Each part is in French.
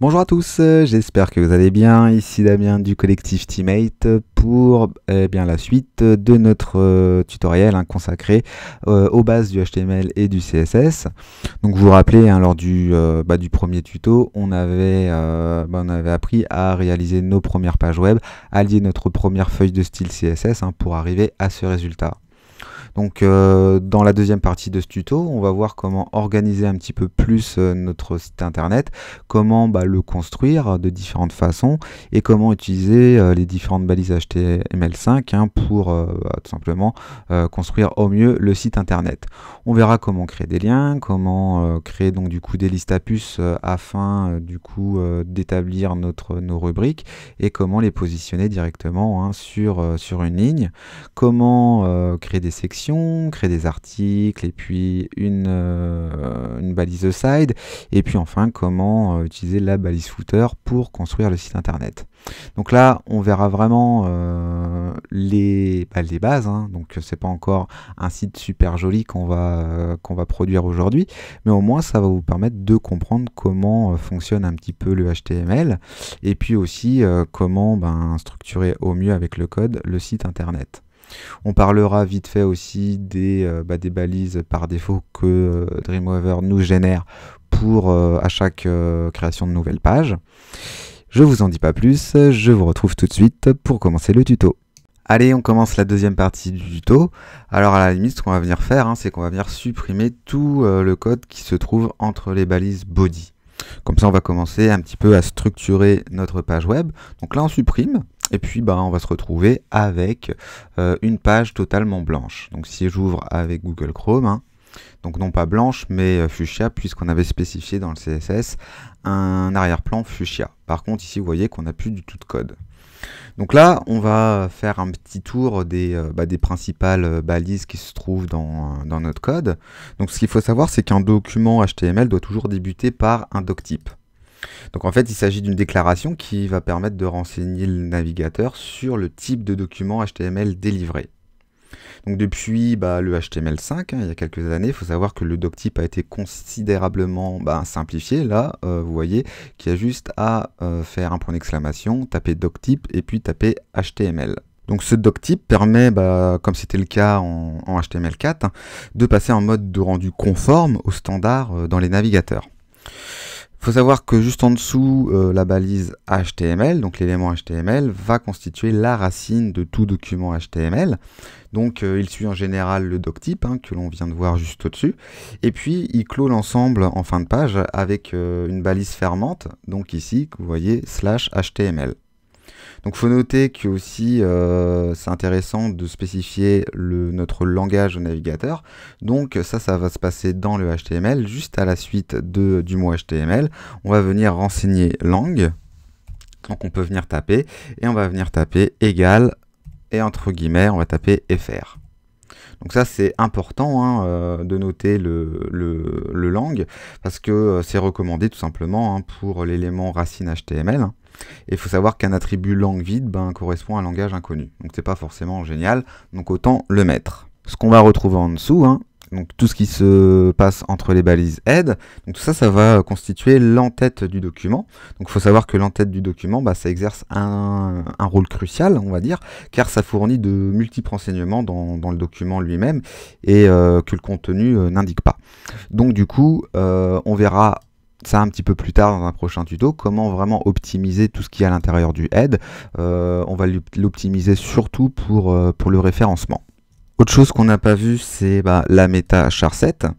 Bonjour à tous, euh, j'espère que vous allez bien. Ici Damien du collectif Teammate pour eh bien, la suite de notre euh, tutoriel hein, consacré euh, aux bases du HTML et du CSS. Donc vous vous rappelez, hein, lors du, bah, du, premier tuto, on avait, bah, on avait appris à réaliser nos premières pages web, à lier notre première feuille de style CSS hein, pour arriver à ce résultat. Donc euh, dans la deuxième partie de ce tuto, on va voir comment organiser un petit peu plus euh, notre site internet, comment bah, le construire de différentes façons et comment utiliser euh, les différentes balises HTML5 hein, pour bah, tout simplement construire au mieux le site internet. On verra comment créer des liens, comment créer donc du coup des listes à puces afin du coup d'établir notre nos rubriques et comment les positionner directement hein, sur, sur une ligne, comment créer des sections créer des articles, et puis euh, une, balise side, et puis enfin comment euh, utiliser la balise footer pour construire le site internet. Donc là, on verra vraiment euh, les, bah, les, bases. Hein. Donc c'est pas encore un site super joli qu'on va, va produire aujourd'hui, mais au moins ça va vous permettre de comprendre comment fonctionne un petit peu le HTML et puis aussi comment ben, structurer au mieux avec le code le site internet. On parlera vite fait aussi des, euh, bah, balises par défaut que euh, Dreamweaver nous génère pour euh, à chaque création de nouvelles pages. Je vous en dis pas plus, je vous retrouve tout de suite pour commencer le tuto. Allez, on commence la deuxième partie du tuto. Alors à la limite, ce qu'on va venir faire, hein, c'est qu'on va venir supprimer tout le code qui se trouve entre les balises body. Comme ça, on va commencer un petit peu à structurer notre page web. Donc là, on supprime. Et puis, bah on va se retrouver avec euh, une page totalement blanche. Donc si j'ouvre avec Google Chrome, hein, donc non pas blanche, mais euh, fuchsia, puisqu'on avait spécifié dans le CSS un arrière-plan fuchsia. Par contre, ici, vous voyez qu'on n'a plus du tout de code. Donc là, on va faire un petit tour des, euh, bah, principales euh, balises qui se trouvent dans, euh, dans notre code. Donc ce qu'il faut savoir, c'est qu'un document HTML doit toujours débuter par un doctype. Donc en fait, il s'agit d'une déclaration qui va permettre de renseigner le navigateur sur le type de document HTML délivré. Donc depuis bah, le HTML5, hein, il y a quelques années, il faut savoir que le doctype a été considérablement bah, simplifié. Là, euh, vous voyez qu'il y a juste à euh, faire un point d'exclamation, taper doctype et puis taper HTML. Donc ce doctype permet, bah, comme c'était le cas en, HTML4, hein, de passer en mode de rendu conforme aux standards euh, dans les navigateurs. Il faut savoir que juste en dessous, euh, la balise HTML, donc l'élément HTML, va constituer la racine de tout document HTML. Donc euh, il suit en général le doctype hein, que l'on vient de voir juste au-dessus. Et puis il clôt l'ensemble en fin de page avec euh, une balise fermante, donc ici que vous voyez slash HTML. Donc faut noter que aussi euh, c'est intéressant de spécifier notre langage au navigateur. Donc ça, ça va se passer dans le HTML. Juste à la suite de, du mot HTML, on va venir renseigner langue. Donc on peut venir taper et on va venir taper égal et entre guillemets, on va taper fr. Donc ça c'est important hein, euh, de noter le, le, langue parce que euh, c'est recommandé tout simplement hein, pour l'élément racine HTML. Hein. Et il faut savoir qu'un attribut langue vide ben, correspond à un langage inconnu. Donc c'est pas forcément génial, donc autant le mettre. Ce qu'on va retrouver en dessous, hein, donc tout ce qui se passe entre les balises aide. tout ça, ça va constituer l'entête du document. Donc il faut savoir que l'entête du document, bah, ça exerce un, rôle crucial, on va dire, car ça fournit de multiples renseignements dans, le document lui-même et euh, que le contenu euh, n'indique pas. Donc du coup, euh, on verra ça un petit peu plus tard dans un prochain tuto, comment vraiment optimiser tout ce qui est à l'intérieur du head. Euh, on va l'optimiser surtout pour, euh, pour le référencement. Autre chose qu'on n'a pas vu, c'est bah, la méta char7.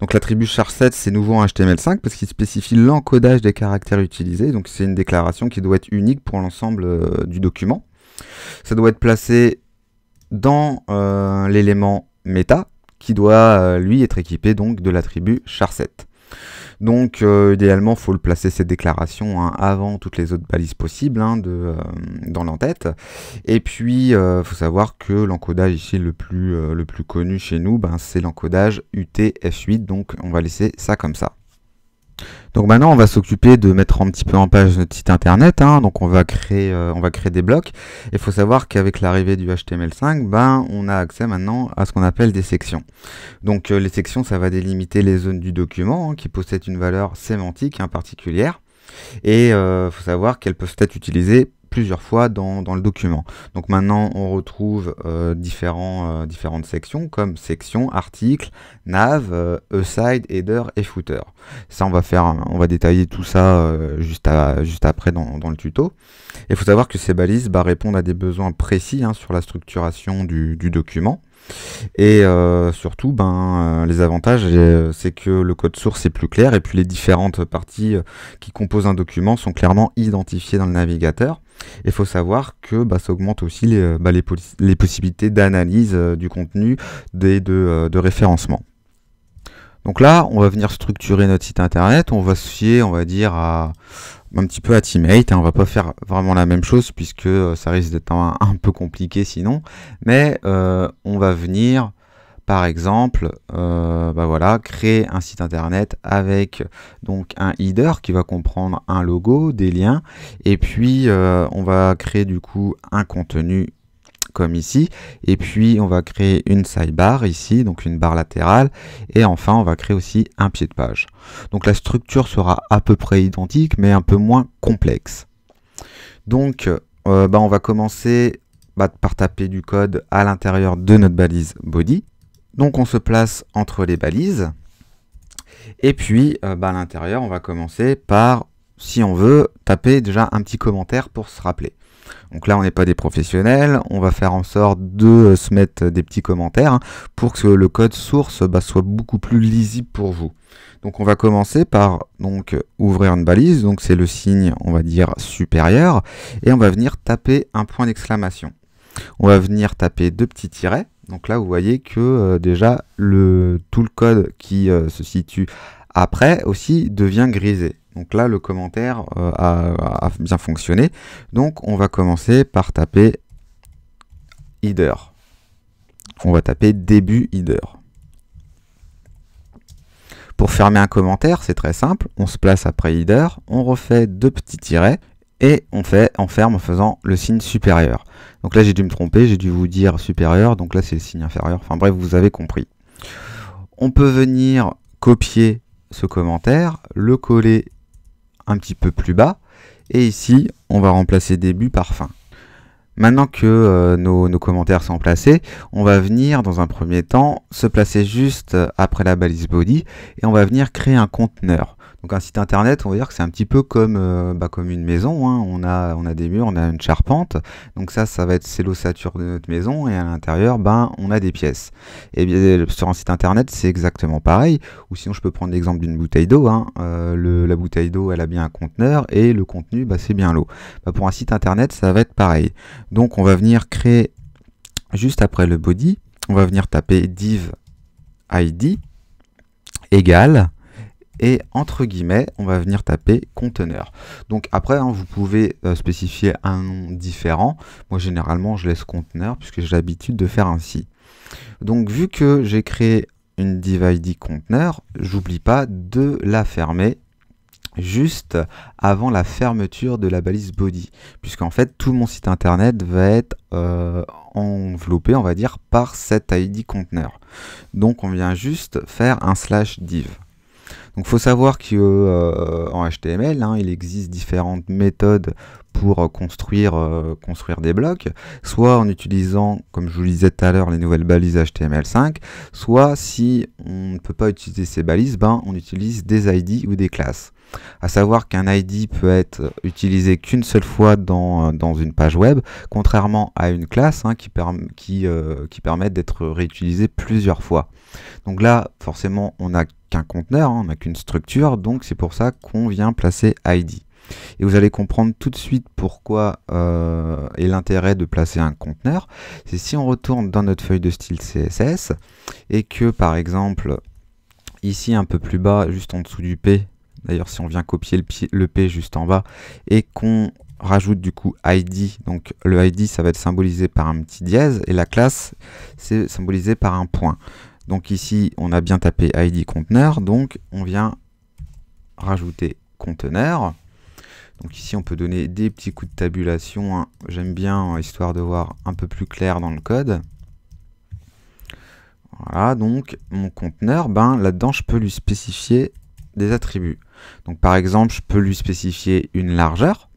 Donc l'attribut char7, c'est nouveau en HTML5 parce qu'il spécifie l'encodage des caractères utilisés. Donc c'est une déclaration qui doit être unique pour l'ensemble euh, du document. Ça doit être placé dans l'élément méta qui doit lui être équipé donc de l'attribut char7. Donc euh, idéalement, il faut le placer cette déclaration hein, avant toutes les autres balises possibles hein, de, euh, dans l'entête. Et puis, euh, faut savoir que l'encodage ici le plus, le plus connu chez nous, ben, c'est l'encodage UTF8. Donc on va laisser ça comme ça. Donc maintenant, on va s'occuper de mettre un petit peu en page notre site internet. Hein. Donc on va créer, euh, on va créer des blocs. Il faut savoir qu'avec l'arrivée du HTML5, ben on a accès maintenant à ce qu'on appelle des sections. Donc euh, les sections, ça va délimiter les zones du document hein, qui possèdent une valeur sémantique hein, particulière. Et il euh, faut savoir qu'elles peuvent être utilisées plusieurs fois dans, le document. Donc maintenant, on retrouve euh, différents, euh, différentes sections comme section, article, nav, aside, euh, header et footer. Ça, on va faire, on va détailler tout ça juste, juste après dans, le tuto. Il faut savoir que ces balises bah, répondent à des besoins précis hein, sur la structuration du, du document. Et euh, surtout, ben, euh, les avantages, euh, c'est que le code source est plus clair et puis les différentes parties qui composent un document sont clairement identifiées dans le navigateur. Il faut savoir que bah, ça augmente aussi les, bah, les, possibilités d'analyse du contenu des de, de référencement. Donc là, on va venir structurer notre site internet, on va se fier, on va dire, à, un petit peu à teammate. Hein, on va pas faire vraiment la même chose puisque euh, ça risque d'être un, peu compliqué sinon. Mais euh, on va venir, par exemple, euh, bah voilà, créer un site internet avec donc un header qui va comprendre un logo, des liens, et puis on va créer du coup un contenu comme ici. Et puis, on va créer une sidebar ici, donc une barre latérale. Et enfin, on va créer aussi un pied de page. Donc la structure sera à peu près identique, mais un peu moins complexe. Donc, euh, bah, on va commencer bah, par taper du code à l'intérieur de notre balise body. Donc on se place entre les balises. Et puis, euh, bah, à l'intérieur, on va commencer par, si on veut, taper déjà un petit commentaire pour se rappeler. Donc là, on n'est pas des professionnels, on va faire en sorte de euh, se mettre des petits commentaires hein, pour que le code source bah, soit beaucoup plus lisible pour vous. Donc on va commencer par donc ouvrir une balise, donc c'est le signe, on va dire, supérieur, et on va venir taper un point d'exclamation. On va venir taper deux petits tirets, donc là vous voyez que euh, déjà tout le code qui euh, se situe après aussi devient grisé. Donc là, le commentaire euh, a, bien fonctionné. Donc on va commencer par taper header. On va taper début header. Pour fermer un commentaire, c'est très simple. On se place après header, on refait deux petits tirets et on fait on ferme en faisant le signe supérieur. Donc là, j'ai dû me tromper, j'ai dû vous dire supérieur, donc là c'est le signe inférieur. Enfin bref, vous avez compris. On peut venir copier ce commentaire, le coller un petit peu plus bas. Et ici, on va remplacer début par fin. Maintenant que euh, nos, commentaires sont placés, on va venir dans un premier temps se placer juste après la balise body et on va venir créer un conteneur. Donc un site internet, on va dire que c'est un petit peu comme, euh, bah, comme une maison. Hein. On, a, on a des murs, on a une charpente. Donc ça, ça va être c'est l'ossature de notre maison. Et à l'intérieur, ben, on a des pièces. Et bien euh, sur un site internet, c'est exactement pareil. Ou sinon, je peux prendre l'exemple d'une bouteille d'eau. Hein. Euh, la bouteille d'eau, elle a bien un conteneur. Et le contenu, bah, c'est bien l'eau. Bah, pour un site internet, ça va être pareil. Donc on va venir créer, juste après le body, on va venir taper div id égal et entre guillemets, on va venir taper conteneur. Donc après, hein, vous pouvez euh, spécifier un nom différent. Moi, généralement, je laisse conteneur puisque j'ai l'habitude de faire ainsi. Donc vu que j'ai créé une div ID conteneur, j'oublie pas de la fermer juste avant la fermeture de la balise body, puisqu'en fait tout mon site internet va être euh, enveloppé, on va dire, par cette ID conteneur. Donc on vient juste faire un slash div. Donc faut savoir que euh, en HTML, hein, il existe différentes méthodes pour euh, construire, euh, construire des blocs, soit en utilisant, comme je vous le disais tout à l'heure, les nouvelles balises HTML5, soit si on ne peut pas utiliser ces balises, ben, on utilise des ID ou des classes. À savoir qu'un ID peut être utilisé qu'une seule fois dans, dans, une page web, contrairement à une classe hein, qui, permet qui, qui permet d'être réutilisée plusieurs fois. Donc là, forcément, on a qu'un conteneur, hein, on n'a qu'une structure, donc c'est pour ça qu'on vient placer ID. Et vous allez comprendre tout de suite pourquoi euh, et l'intérêt de placer un conteneur. C'est si on retourne dans notre feuille de style CSS et que par exemple ici un peu plus bas, juste en dessous du P, d'ailleurs si on vient copier le P juste en bas et qu'on rajoute du coup ID, donc le ID ça va être symbolisé par un petit dièse et la classe c'est symbolisé par un point. Donc ici, on a bien tapé ID conteneur, donc on vient rajouter conteneur. Donc ici, on peut donner des petits coups de tabulation. Hein. J'aime bien, hein, histoire de voir un peu plus clair dans le code. Voilà, donc mon conteneur, ben, là-dedans, je peux lui spécifier des attributs. Donc par exemple, je peux lui spécifier une largeur.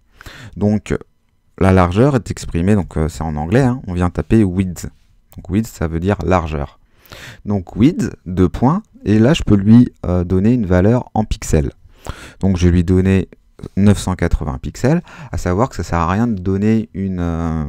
Donc la largeur est exprimée, donc euh, c'est en anglais, hein. on vient taper width. Donc width, ça veut dire largeur. Donc width, deux points, et là je peux lui euh, donner une valeur en pixels. Donc je vais lui donner 980 pixels, à savoir que ça sert à rien de donner une, euh,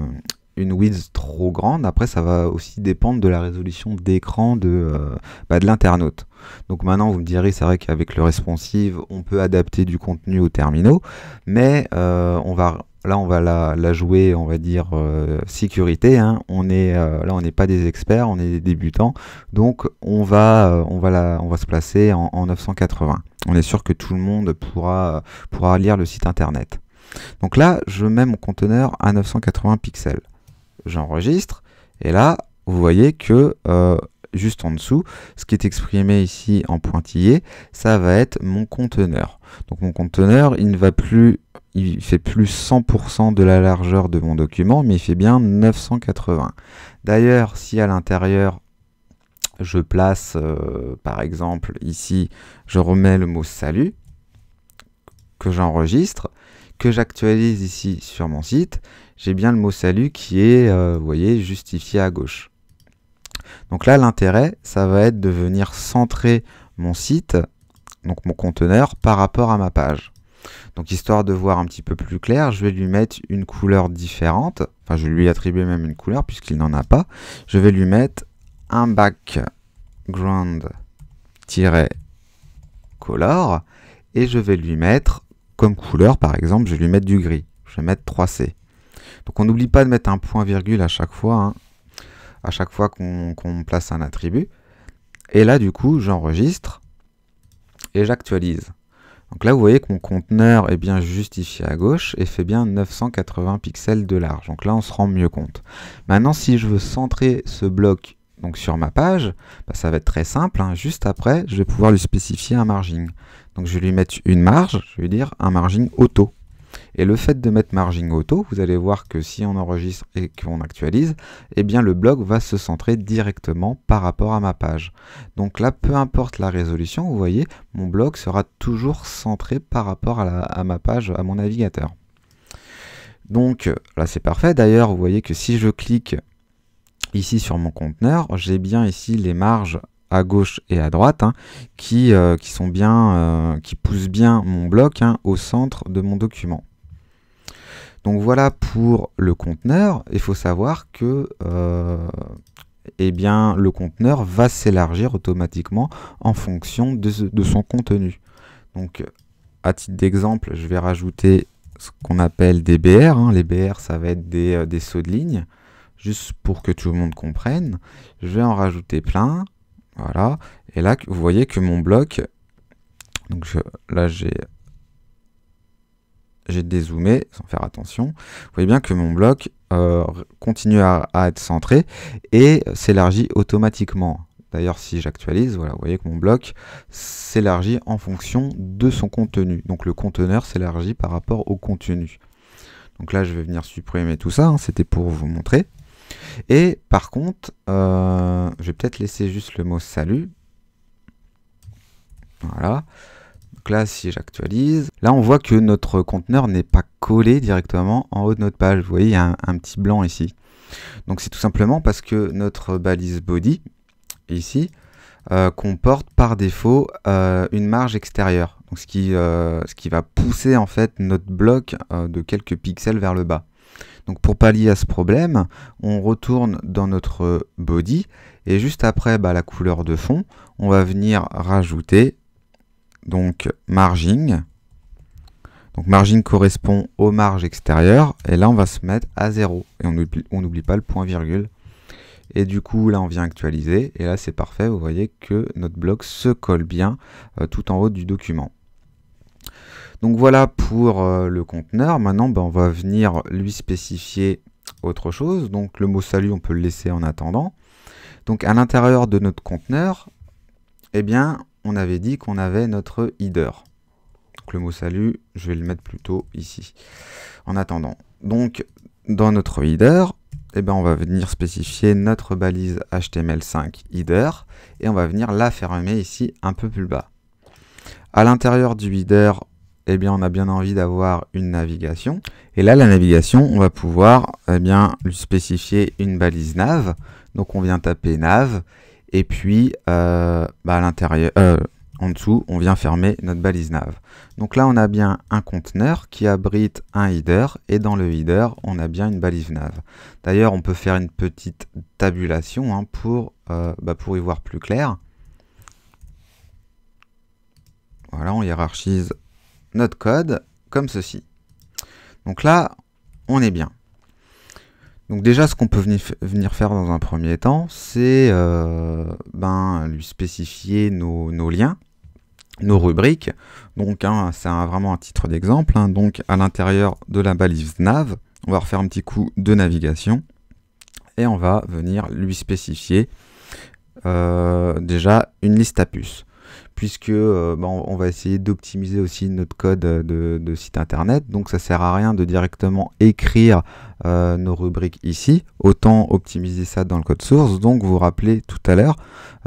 une width trop grande. Après, ça va aussi dépendre de la résolution d'écran euh, bah, de, l'internaute. Donc maintenant, vous me direz, c'est vrai qu'avec le responsive, on peut adapter du contenu aux terminaux, mais euh, on va, là, on va la, la jouer, on va dire, euh, sécurité. Hein. On est, là, on n'est pas des experts, on est des débutants. Donc, on va, on va, la, on va se placer en, en 980. On est sûr que tout le monde pourra, pourra lire le site internet. Donc là, je mets mon conteneur à 980 pixels j'enregistre. Et là, vous voyez que euh, juste en dessous, ce qui est exprimé ici en pointillé, ça va être mon conteneur. Donc mon conteneur, il ne va plus, il fait plus 100% de la largeur de mon document, mais il fait bien 980. D'ailleurs, si à l'intérieur, je place, euh, par exemple, ici, je remets le mot salut, que j'enregistre, j'actualise ici sur mon site, j'ai bien le mot salut qui est, euh, vous voyez, justifié à gauche. Donc là, l'intérêt, ça va être de venir centrer mon site, donc mon conteneur, par rapport à ma page. Donc histoire de voir un petit peu plus clair, je vais lui mettre une couleur différente, enfin je vais lui attribuer même une couleur puisqu'il n'en a pas. Je vais lui mettre un background-color et je vais lui mettre comme couleur, par exemple, je vais lui mettre du gris. Je vais mettre 3C. Donc on n'oublie pas de mettre un point virgule à chaque fois, hein, à chaque fois qu'on place un attribut. Et là, du coup, j'enregistre et j'actualise. Donc là, vous voyez que mon conteneur est bien justifié à gauche et fait bien 980 pixels de large. Donc là, on se rend mieux compte. Maintenant, si je veux centrer ce bloc donc sur ma page, bah, ça va être très simple. Hein. Juste après, je vais pouvoir lui spécifier un margin. Donc je vais lui mettre une marge, je vais dire un margin auto. Et le fait de mettre margin auto, vous allez voir que si on enregistre et qu'on actualise, eh bien le blog va se centrer directement par rapport à ma page. Donc là, peu importe la résolution, vous voyez, mon blog sera toujours centré par rapport à, à ma page, à mon navigateur. Donc là, c'est parfait. D'ailleurs, vous voyez que si je clique ici sur mon conteneur, j'ai bien ici les marges à gauche et à droite, hein, qui, euh, qui, sont bien, euh, qui poussent bien mon bloc hein, au centre de mon document. Donc voilà pour le conteneur. Il faut savoir que et euh, eh bien, le conteneur va s'élargir automatiquement en fonction de, son contenu. Donc à titre d'exemple, je vais rajouter ce qu'on appelle des BR. Hein. Les BR, ça va être des, des sauts de ligne. Juste pour que tout le monde comprenne, je vais en rajouter plein. Voilà. Et là, vous voyez que mon bloc, donc là j'ai j'ai dézoomé sans faire attention. Vous voyez bien que mon bloc euh, continue à, être centré et s'élargit automatiquement. D'ailleurs, si j'actualise, voilà, vous voyez que mon bloc s'élargit en fonction de son contenu. Donc le conteneur s'élargit par rapport au contenu. Donc là, je vais venir supprimer tout ça, hein. c'était pour vous montrer. Et par contre, euh, je vais peut-être laisser juste le mot salut. Voilà. Donc là, si j'actualise, là on voit que notre conteneur n'est pas collé directement en haut de notre page. Vous voyez, il y a un, petit blanc ici. Donc c'est tout simplement parce que notre balise body, ici, euh, comporte par défaut euh, une marge extérieure. ce qui, ce qui va pousser en fait notre bloc de quelques pixels vers le bas. Donc pour pallier à ce problème, on retourne dans notre body et juste après bah, la couleur de fond, on va venir rajouter donc margin. Donc margin correspond aux marges extérieures et là on va se mettre à 0 et on n'oublie pas le point virgule. Et du coup, là, on vient actualiser. Et là, c'est parfait. Vous voyez que notre bloc se colle bien euh, tout en haut du document. Donc voilà pour euh, le conteneur. Maintenant, ben, on va venir lui spécifier autre chose. Donc le mot salut, on peut le laisser en attendant. Donc à l'intérieur de notre conteneur, eh bien, on avait dit qu'on avait notre header. Donc le mot salut, je vais le mettre plutôt ici, en attendant. Donc dans notre header, eh bien, on va venir spécifier notre balise HTML5 header et on va venir la fermer ici un peu plus bas. À l'intérieur du header, eh bien, on a bien envie d'avoir une navigation. Et là, la navigation, on va pouvoir eh bien, lui spécifier une balise nav. Donc, on vient taper nav. Et puis, euh, bah, à l'intérieur, euh, en dessous, on vient fermer notre balise nav. Donc là, on a bien un conteneur qui abrite un header. Et dans le header, on a bien une balise nav. D'ailleurs, on peut faire une petite tabulation hein, pour, euh, bah, pour y voir plus clair. Voilà, on hiérarchise notre code comme ceci. Donc là, on est bien. Donc déjà, ce qu'on peut venir faire dans un premier temps, c'est euh, ben, lui spécifier nos, liens, nos rubriques. Donc hein, c'est vraiment un titre d'exemple. Hein. Donc à l'intérieur de la balise nav, on va refaire un petit coup de navigation. Et on va venir lui spécifier euh, déjà une liste à puces puisque euh, bah, on, va essayer d'optimiser aussi notre code euh, de, site internet. Donc ça sert à rien de directement écrire euh, nos rubriques ici, autant optimiser ça dans le code source. Donc vous vous rappelez tout à l'heure,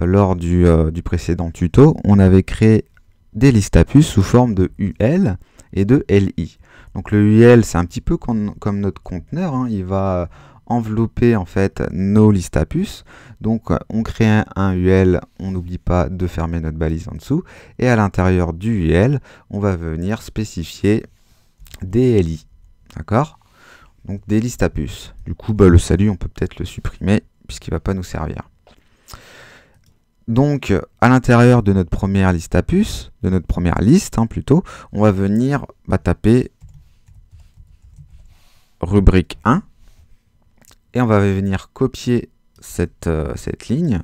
lors du, précédent tuto, on avait créé des listes à sous forme de UL et de LI. Donc le UL, c'est un petit peu comme, notre conteneur, hein. il va envelopper en fait nos listes à donc euh, on crée un, UL, on n'oublie pas de fermer notre balise en dessous. Et à l'intérieur du UL, on va venir spécifier des LI. D'accord Donc des listes à puces. Du coup, bah, le salut, on peut peut-être le supprimer puisqu'il ne va pas nous servir. Donc, à l'intérieur de notre première liste à puces, de notre première liste hein, plutôt, on va venir taper rubrique 1 et on va venir copier euh, cette, ligne.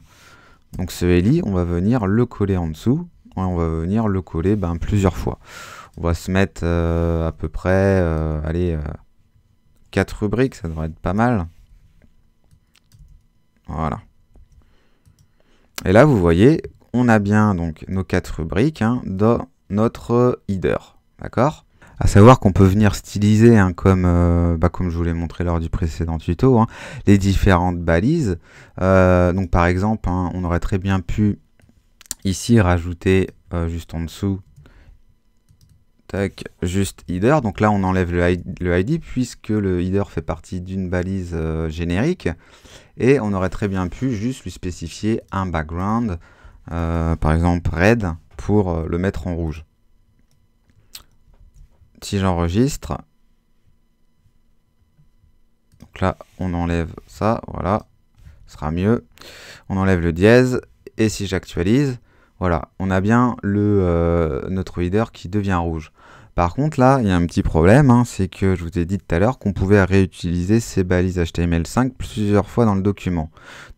Donc ce Eli, on va venir le coller en dessous, on va venir le coller ben, plusieurs fois. On va se mettre euh, à peu près, euh, allez, 4 rubriques, ça devrait être pas mal. Voilà. Et là, vous voyez, on a bien donc nos quatre rubriques hein, dans notre header, d'accord à savoir qu'on peut venir styliser, hein, comme, euh, bah, comme je vous l'ai montré lors du précédent tuto, hein, les différentes balises. Euh, donc par exemple, hein, on aurait très bien pu ici rajouter euh, juste en dessous, tac, juste header. Donc là, on enlève le le ID puisque le header fait partie d'une balise générique. Et on aurait très bien pu juste lui spécifier un background, par exemple red, pour le mettre en rouge si j'enregistre, donc là, on enlève ça, voilà, ce sera mieux. On enlève le dièse, et si j'actualise, voilà, on a bien le, euh, notre leader qui devient rouge. Par contre, là, il y a un petit problème, hein, c'est que je vous ai dit tout à l'heure qu'on pouvait réutiliser ces balises HTML5 plusieurs fois dans le document.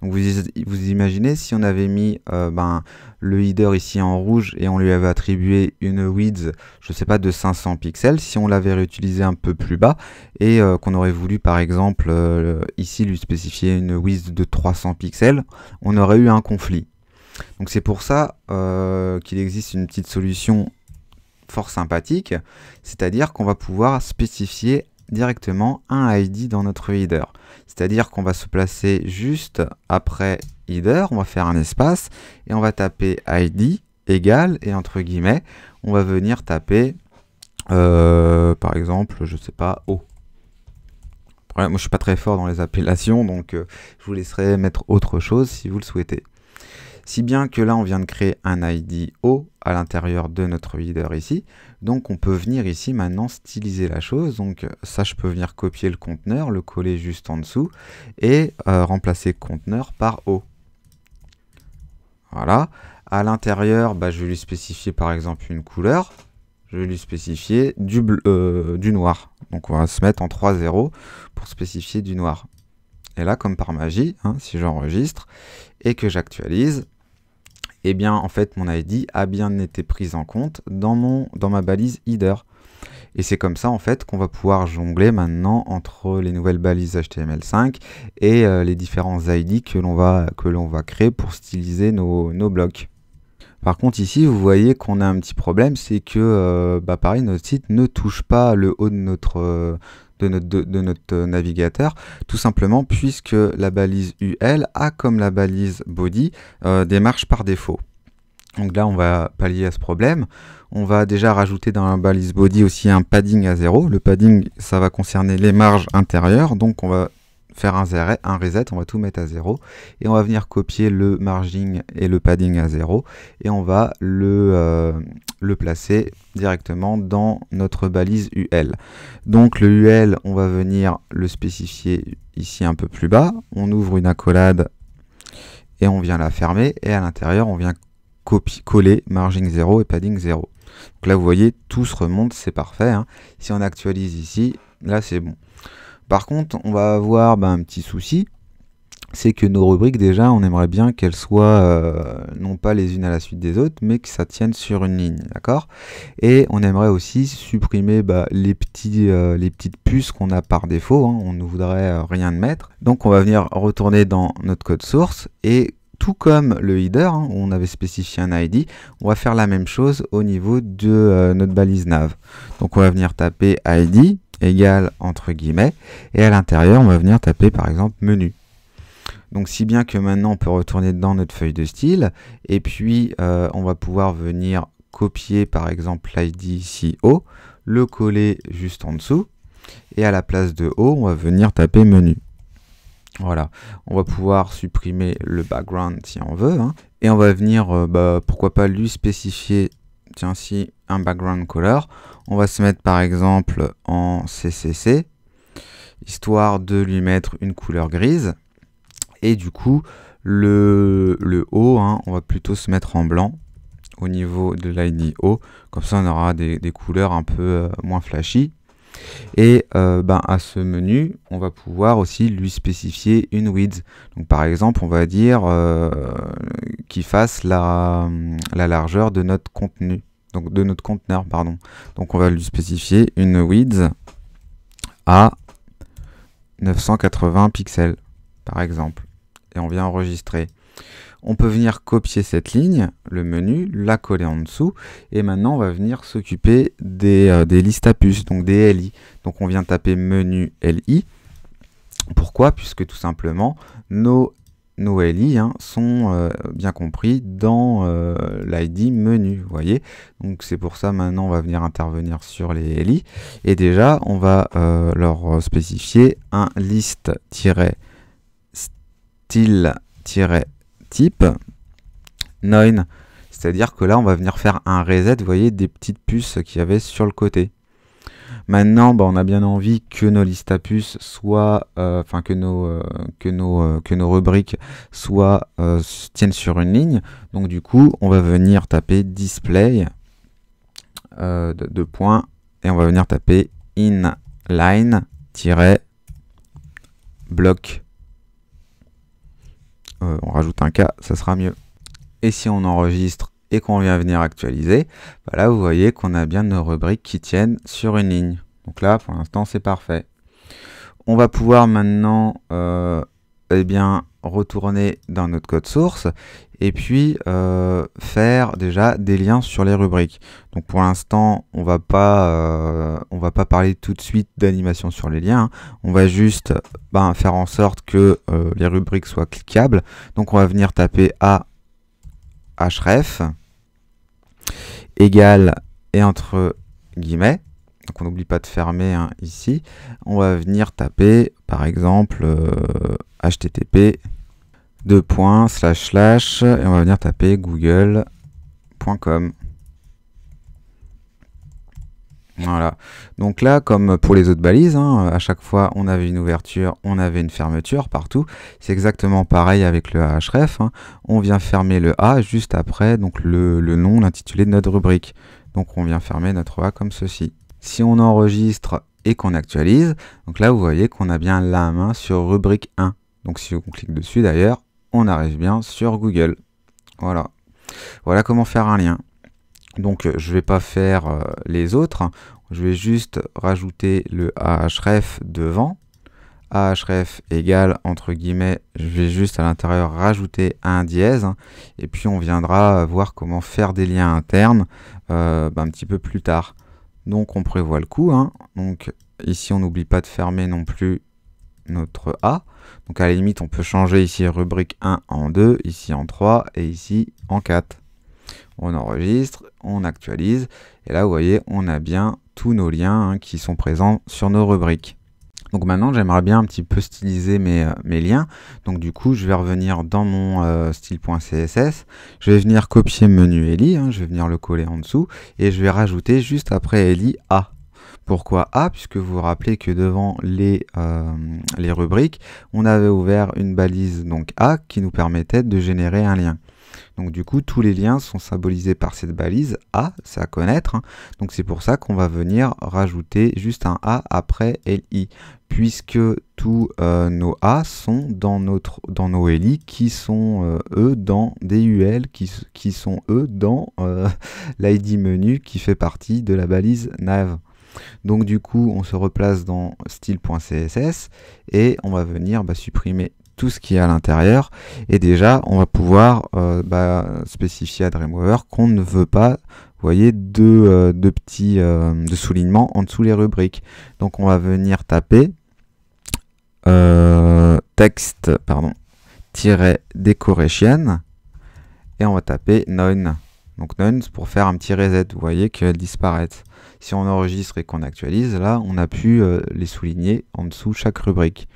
Donc vous, imaginez si on avait mis euh, ben, le header ici en rouge et on lui avait attribué une width, je ne sais pas, de 500 pixels, si on l'avait réutilisé un peu plus bas et euh, qu'on aurait voulu par exemple euh, ici lui spécifier une width de 300 pixels, on aurait eu un conflit. Donc c'est pour ça qu'il existe une petite solution fort sympathique, c'est-à-dire qu'on va pouvoir spécifier directement un ID dans notre header. C'est-à-dire qu'on va se placer juste après header, on va faire un espace et on va taper ID égal, et entre guillemets, on va venir taper euh, par exemple, je sais pas, O. Moi je suis pas très fort dans les appellations donc euh, je vous laisserai mettre autre chose si vous le souhaitez. Si bien que là, on vient de créer un ID O à l'intérieur de notre leader ici. Donc, on peut venir ici maintenant styliser la chose. Donc, ça, je peux venir copier le conteneur, le coller juste en dessous et euh, remplacer conteneur par O. Voilà. À l'intérieur, bah, je vais lui spécifier par exemple une couleur. Je vais lui spécifier du, euh, du noir. Donc, on va se mettre en 3 pour spécifier du noir. Et là, comme par magie, hein, si j'enregistre et que j'actualise, eh bien en fait mon ID a bien été pris en compte dans, mon, dans ma balise header. Et c'est comme ça en fait qu'on va pouvoir jongler maintenant entre les nouvelles balises HTML5 et euh, les différents ID que l'on va, va créer pour styliser nos, blocs. Par contre ici vous voyez qu'on a un petit problème, c'est que euh, bah, pareil notre site ne touche pas le haut de notre, de notre, de, notre euh, navigateur, tout simplement puisque la balise UL a comme la balise body euh, des marges par défaut. Donc là, on va pallier à ce problème. On va déjà rajouter dans la balise body aussi un padding à 0. Le padding, ça va concerner les marges intérieures, donc on va faire un, un reset, on va tout mettre à 0, et on va venir copier le margin et le padding à 0, et on va le, euh, le placer directement dans notre balise UL. Donc le UL, on va venir le spécifier ici un peu plus bas, on ouvre une accolade et on vient la fermer, et à l'intérieur, on vient copier, coller margin 0 et padding 0. Donc là, vous voyez, tout se remonte, c'est parfait. Hein. Si on actualise ici, là, c'est bon. Par contre, on va avoir bah, un petit souci, c'est que nos rubriques déjà, on aimerait bien qu'elles soient euh, non pas les unes à la suite des autres, mais que ça tienne sur une ligne, d'accord Et on aimerait aussi supprimer bah, euh, les, petites puces qu'on a par défaut, hein. on ne voudrait euh, rien de mettre. Donc on va venir retourner dans notre code source et tout comme le header, hein, où on avait spécifié un ID, on va faire la même chose au niveau de notre balise nav. Donc on va venir taper ID, égale entre guillemets, et à l'intérieur, on va venir taper par exemple menu. Donc si bien que maintenant, on peut retourner dans notre feuille de style, et puis euh, on va pouvoir venir copier par exemple l'ID ici haut, le coller juste en dessous, et à la place de haut, on va venir taper menu. Voilà, on va pouvoir supprimer le background si on veut, hein, et on va venir, euh, bah, pourquoi pas lui spécifier, tiens si, un background color, on va se mettre par exemple en CCC, histoire de lui mettre une couleur grise. Et du coup, le, haut, hein, on va plutôt se mettre en blanc au niveau de l'ID haut. Comme ça, on aura des, couleurs un peu euh, moins flashy. Et euh, ben, à ce menu, on va pouvoir aussi lui spécifier une width. Donc, par exemple, on va dire euh, qu'il fasse la largeur de notre contenu donc de notre conteneur, pardon. Donc on va lui spécifier une width à 980 pixels, par exemple. Et on vient enregistrer. On peut venir copier cette ligne, le menu, la coller en dessous. Et maintenant, on va venir s'occuper des, euh, des, listes à puces, donc des LI. Donc on vient taper menu LI. Pourquoi Puisque tout simplement, nos nos hein, sont euh, bien compris dans euh, l'ID menu, vous voyez. Donc c'est pour ça maintenant on va venir intervenir sur les Eli et déjà on va euh, leur spécifier un list-style-type 9 C'est-à-dire que là on va venir faire un reset, vous voyez, des petites puces qu'il y avait sur le côté. Maintenant, bah, on a bien envie que nos listes à puces soient, euh, enfin que nos euh, que nos euh, que nos rubriques soient tiennent sur une ligne. Donc du coup, on va venir taper display de, points et on va venir taper inline bloc. on rajoute un K, ça sera mieux. Et si on enregistre et qu'on vient venir actualiser, bah là vous voyez qu'on a bien nos rubriques qui tiennent sur une ligne. Donc là pour l'instant c'est parfait. On va pouvoir maintenant euh, eh bien, retourner dans notre code source et puis euh, faire déjà des liens sur les rubriques. Donc pour l'instant, on va pas euh, on va pas parler tout de suite d'animation sur les liens. On va juste ben, faire en sorte que euh, les rubriques soient cliquables. Donc on va venir taper a href égal et entre guillemets, donc on n'oublie pas de fermer hein, ici, on va venir taper par exemple http euh, 2. slash slash et on va venir taper google.com voilà. Donc là, comme pour les autres balises, hein, à chaque fois on avait une ouverture, on avait une fermeture partout. C'est exactement pareil avec le href. Hein. On vient fermer le A juste après donc le, le nom, l'intitulé de notre rubrique. Donc on vient fermer notre A comme ceci. Si on enregistre et qu'on actualise, donc là vous voyez qu'on a bien la main sur rubrique 1. Donc si on clique dessus d'ailleurs, on arrive bien sur Google. Voilà. Voilà comment faire un lien. Donc euh, je ne vais pas faire euh, les autres, je vais juste rajouter le ahref devant. ahref égale, entre guillemets, je vais juste à l'intérieur rajouter un dièse, et puis on viendra voir comment faire des liens internes euh, ben, un petit peu plus tard. Donc on prévoit le coup, hein. donc ici on n'oublie pas de fermer non plus notre A. Donc à la limite on peut changer ici rubrique 1 en 2, ici en 3 et ici en 4. On enregistre on actualise. Et là, vous voyez, on a bien tous nos liens hein, qui sont présents sur nos rubriques. Donc maintenant, j'aimerais bien un petit peu styliser mes, euh, liens. Donc du coup, je vais revenir dans mon euh, style.css. Je vais venir copier menu Eli, hein, je vais venir le coller en dessous. Et je vais rajouter juste après Eli A. Pourquoi A Puisque vous vous rappelez que devant les, euh, les rubriques, on avait ouvert une balise donc A qui nous permettait de générer un lien. Donc du coup, tous les liens sont symbolisés par cette balise A, c'est à connaître. Hein. Donc c'est pour ça qu'on va venir rajouter juste un A après LI, puisque tous euh, nos A sont dans, nos LI euh, qui sont eux dans des qui, sont eux dans l'ID menu qui fait partie de la balise nav. Donc du coup, on se replace dans style.css et on va venir bah, supprimer tout ce qui est à l'intérieur. Et déjà, on va pouvoir euh, bah, spécifier à Dreamweaver qu'on ne veut pas, voyez, de, euh, petits euh, de soulignements en dessous les rubriques. Donc on va venir taper texte, pardon, tiret chien et on va taper none. Donc none pour faire un petit reset, vous voyez qu'elle disparaît. Si on enregistre et qu'on actualise, là, on a pu les souligner en dessous chaque rubrique.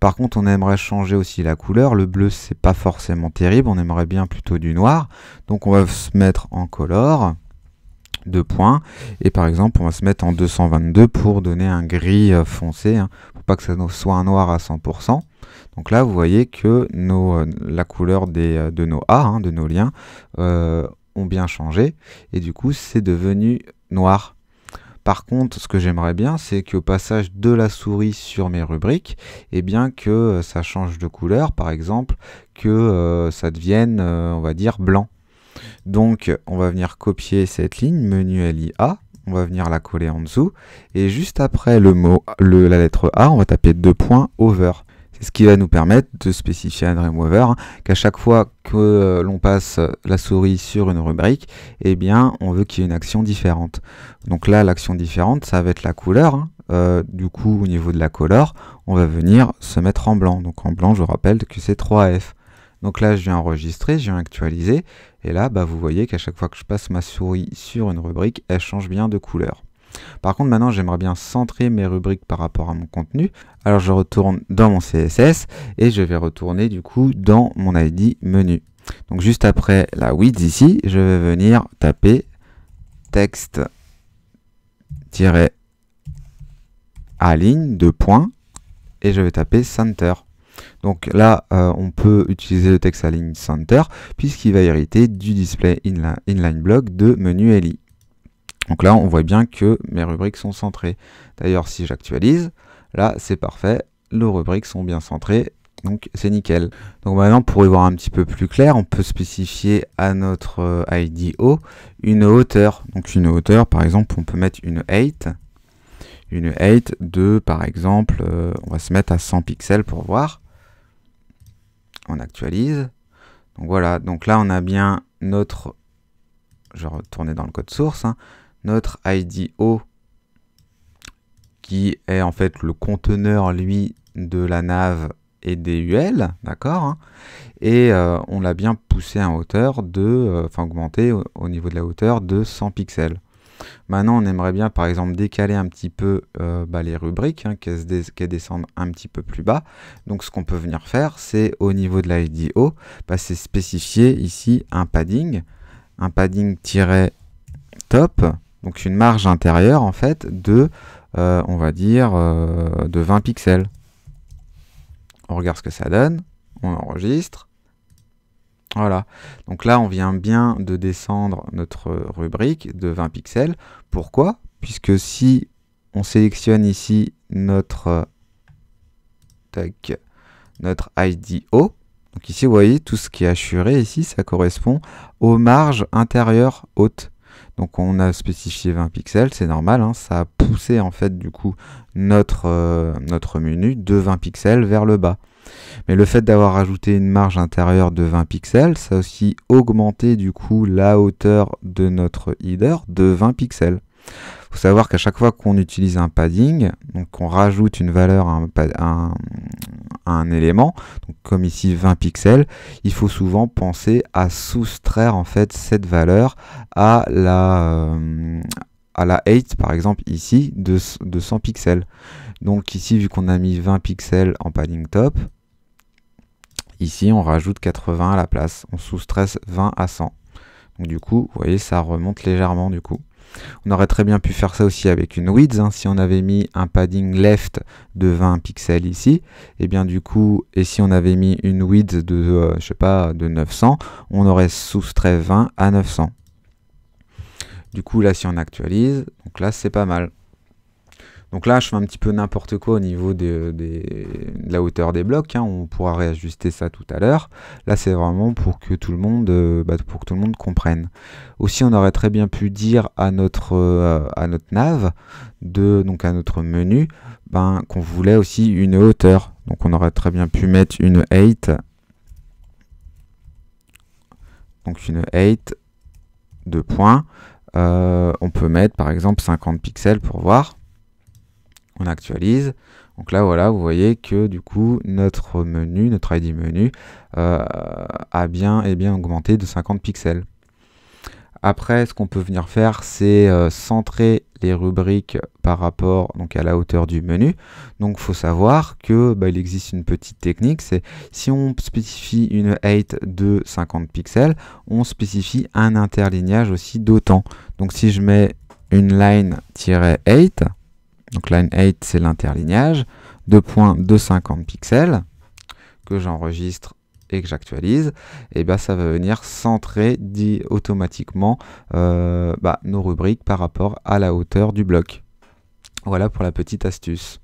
Par contre, on aimerait changer aussi la couleur. Le bleu, c'est pas forcément terrible. On aimerait bien plutôt du noir. Donc, on va se mettre en color. de points. Et par exemple, on va se mettre en 222 pour donner un gris euh, foncé. pour hein. pas que ça soit un noir à 100%. Donc là, vous voyez que euh, la couleur euh, de nos A, hein, de nos liens, ont bien changé. Et du coup, c'est devenu noir. Par contre, ce que j'aimerais bien, c'est qu'au passage de la souris sur mes rubriques, et eh bien que euh, ça change de couleur, par exemple, que euh, ça devienne, euh, on va dire, blanc. Donc, on va venir copier cette ligne, menu LIA, on va venir la coller en dessous, et juste après le mot, la lettre A, on va taper deux points over ce qui va nous permettre de spécifier un remover hein, qu'à chaque fois que euh, l'on passe euh, la souris sur une rubrique, eh bien, on veut qu'il y ait une action différente. Donc là, l'action différente, ça va être la couleur. Hein. Euh, du coup, au niveau de la couleur, on va venir se mettre en blanc. Donc en blanc, je vous rappelle que c'est 3F. Donc là, je viens enregistrer, je viens actualiser. Et là, bah, vous voyez qu'à chaque fois que je passe ma souris sur une rubrique, elle change bien de couleur. Par contre, maintenant, j'aimerais bien centrer mes rubriques par rapport à mon contenu. Alors, je retourne dans mon CSS et je vais retourner du coup dans mon ID menu. Donc, juste après la width ici, je vais venir taper texte aligne de point et je vais taper center. Donc là, euh, on peut utiliser le texte align center puisqu'il va hériter du display inline, inline block de menu LI. Donc là, on voit bien que mes rubriques sont centrées. D'ailleurs, si j'actualise, là, c'est parfait. Les rubriques sont bien centrées. Donc c'est nickel. Donc maintenant pour y voir un petit peu plus clair, on peut spécifier à notre euh, IDO une hauteur. Donc une hauteur par exemple on peut mettre une height. Une height de par exemple euh, on va se mettre à 100 pixels pour voir. On actualise. Donc voilà, donc là on a bien notre... Je vais retourner dans le code source. Hein, notre IDO qui est en fait le conteneur lui de la nav et des UL, d'accord hein. Et euh, on l'a bien poussé en hauteur de, euh, enfin augmenté au, niveau de la hauteur de 100 pixels. Maintenant, on aimerait bien par exemple décaler un petit peu euh, bah, les rubriques, hein, qu'elles descendent un petit peu plus bas. Donc ce qu'on peut venir faire, c'est au niveau de l'IDO, bah, c'est spécifier ici un padding, un padding-top, donc une marge intérieure en fait de, euh, on va dire, euh, de 20 pixels. On regarde ce que ça donne, on enregistre. Voilà, donc là on vient bien de descendre notre rubrique de 20 pixels. Pourquoi Puisque si on sélectionne ici notre, notre IDO, donc ici vous voyez tout ce qui est assuré ici, ça correspond aux marges intérieures hautes. Donc on a spécifié 20 pixels, c'est normal, hein. ça a poussé en fait du coup notre, euh, notre menu de 20 pixels vers le bas. Mais le fait d'avoir ajouté une marge intérieure de 20 pixels, ça a aussi augmenté du coup la hauteur de notre header de 20 pixels. Il faut savoir qu'à chaque fois qu'on utilise un padding, donc qu'on rajoute une valeur à un, élément, donc comme ici 20 pixels, il faut souvent penser à soustraire en fait cette valeur à la, euh, à la height par exemple ici de, 100 pixels. Donc ici vu qu'on a mis 20 pixels en padding top, ici on rajoute 80 à la place, on soustresse 20 à 100. Donc du coup, vous voyez, ça remonte légèrement du coup. On aurait très bien pu faire ça aussi avec une width, hein. si on avait mis un padding left de 20 pixels ici, et eh bien du coup, et si on avait mis une width de, euh, je sais pas, de 900, on aurait soustrait 20 à 900. Du coup, là, si on actualise, donc là, c'est pas mal. Donc là, je fais un petit peu n'importe quoi au niveau de, la hauteur des blocs. Hein. On pourra réajuster ça tout à l'heure. Là, c'est vraiment pour que tout le monde, euh, bah, comprenne. Aussi, on aurait très bien pu dire à notre euh, nav, donc à notre menu, ben, qu'on voulait aussi une hauteur. Donc on aurait très bien pu mettre une height Donc une 8 de points. Euh, on peut mettre par exemple 50 pixels pour voir on actualise. Donc là, voilà, vous voyez que du coup, notre menu, notre ID menu, euh, a bien, et eh bien augmenté de 50 pixels. Après, ce qu'on peut venir faire, c'est euh, centrer les rubriques par rapport donc, à la hauteur du menu. Donc faut savoir que bah, il existe une petite technique, c'est si on spécifie une height de 50 pixels, on spécifie un interlignage aussi d'autant. Donc si je mets une line 8 donc line 8, c'est l'interlignage. 2.250 pixels que j'enregistre et que j'actualise, et bien bah, ça va venir centrer dit automatiquement euh, bah, nos rubriques par rapport à la hauteur du bloc. Voilà pour la petite astuce.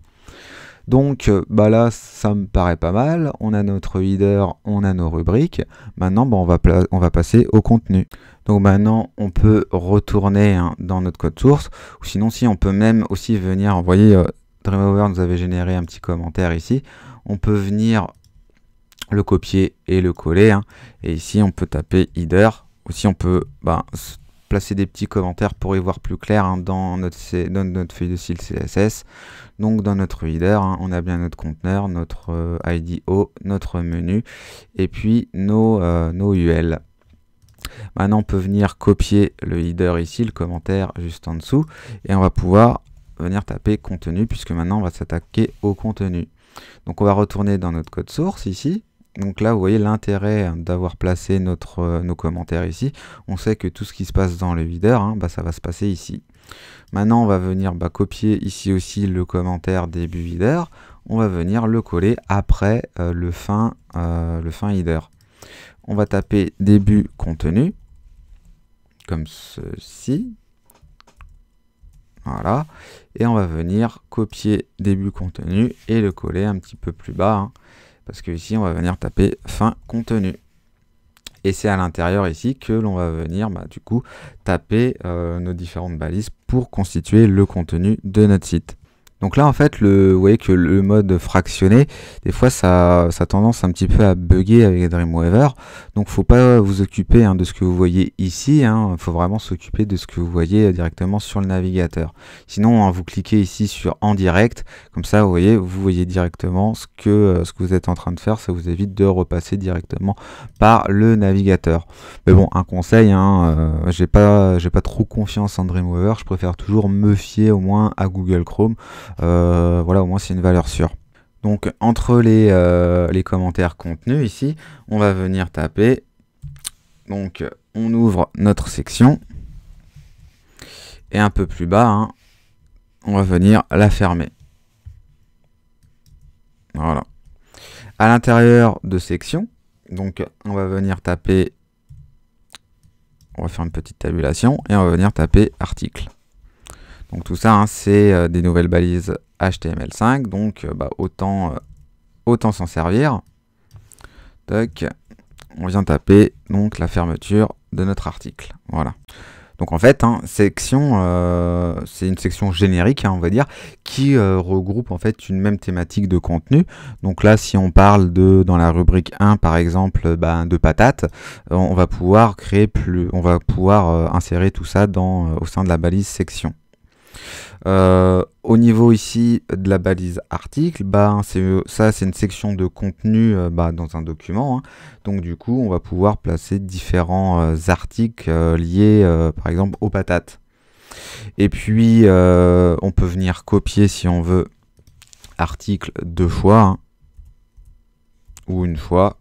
Donc euh, bah là, ça me paraît pas mal. On a notre header, on a nos rubriques. Maintenant, bah, on, va on va passer au contenu. Donc maintenant, on peut retourner hein, dans notre code source. Ou sinon, si on peut même aussi venir envoyer... voyez, euh, Dreamover nous avait généré un petit commentaire ici. On peut venir le copier et le coller. Hein. Et ici, on peut taper header. Aussi, on peut ben, placer des petits commentaires pour y voir plus clair hein, dans, notre, feuille de style CSS. Donc, dans notre header, on a bien notre conteneur, notre euh, IDO, notre menu et puis nos UL. Euh, Maintenant, on peut venir copier le header ici, le commentaire juste en dessous, et on va pouvoir venir taper contenu, puisque maintenant, on va s'attaquer au contenu. Donc, on va retourner dans notre code source ici. Donc là, vous voyez l'intérêt d'avoir placé euh, nos commentaires ici. On sait que tout ce qui se passe dans le header, hein, bah, ça va se passer ici. Maintenant, on va venir bah, copier ici aussi le commentaire début header. On va venir le coller après euh, le, fin, euh, le fin header on va taper début contenu, comme ceci. Voilà. Et on va venir copier début contenu et le coller un petit peu plus bas. Hein, parce que ici, on va venir taper fin contenu. Et c'est à l'intérieur ici que l'on va venir, bah, du coup, taper euh, nos différentes balises pour constituer le contenu de notre site. Donc là, en fait, le, vous voyez que le mode fractionné, des fois, ça, ça a tendance un petit peu à bugger avec Dreamweaver. Donc, faut pas vous occuper hein, de ce que vous voyez ici. Il hein. faut vraiment s'occuper de ce que vous voyez euh, directement sur le navigateur. Sinon, hein, vous cliquez ici sur en direct. Comme ça, vous voyez, vous voyez directement ce que, euh, ce que vous êtes en train de faire. Ça vous évite de repasser directement par le navigateur. Mais bon, un conseil, euh, j'ai pas, j'ai pas trop confiance en Dreamweaver. Je préfère toujours me fier au moins à Google Chrome. Euh, voilà, au moins c'est une valeur sûre. Donc entre les, euh, les commentaires contenus ici, on va venir taper. Donc on ouvre notre section. Et un peu plus bas, hein, on va venir la fermer. Voilà. À l'intérieur de section, donc on va venir taper, on va faire une petite tabulation, et on va venir taper article. Donc tout ça, hein, c'est euh, des nouvelles balises HTML5, donc euh, bah, autant, euh, autant s'en servir. on vient taper donc la fermeture de notre article. Voilà. Donc en fait, hein, section, c'est une section générique, hein, on va dire, qui regroupe en fait une même thématique de contenu. Donc là, si on parle de dans la rubrique 1 par exemple bah, de patates, on va pouvoir créer plus, on va pouvoir insérer tout ça dans, au sein de la balise section. Euh, au niveau ici de la balise article, bah, hein, euh, ça c'est une section de contenu euh, bah, dans un document. Hein. Donc du coup, on va pouvoir placer différents articles liés par exemple aux patates. Et puis, on peut venir copier si on veut article deux fois hein, ou une fois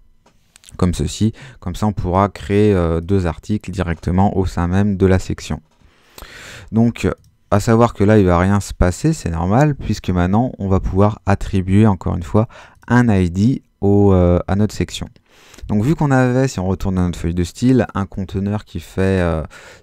comme ceci. Comme ça, on pourra créer deux articles directement au sein même de la section. Donc à savoir que là, il va rien se passer, c'est normal, puisque maintenant, on va pouvoir attribuer, encore une fois, un ID euh, à notre section. Donc vu qu'on avait, si on retourne dans notre feuille de style, un conteneur qui fait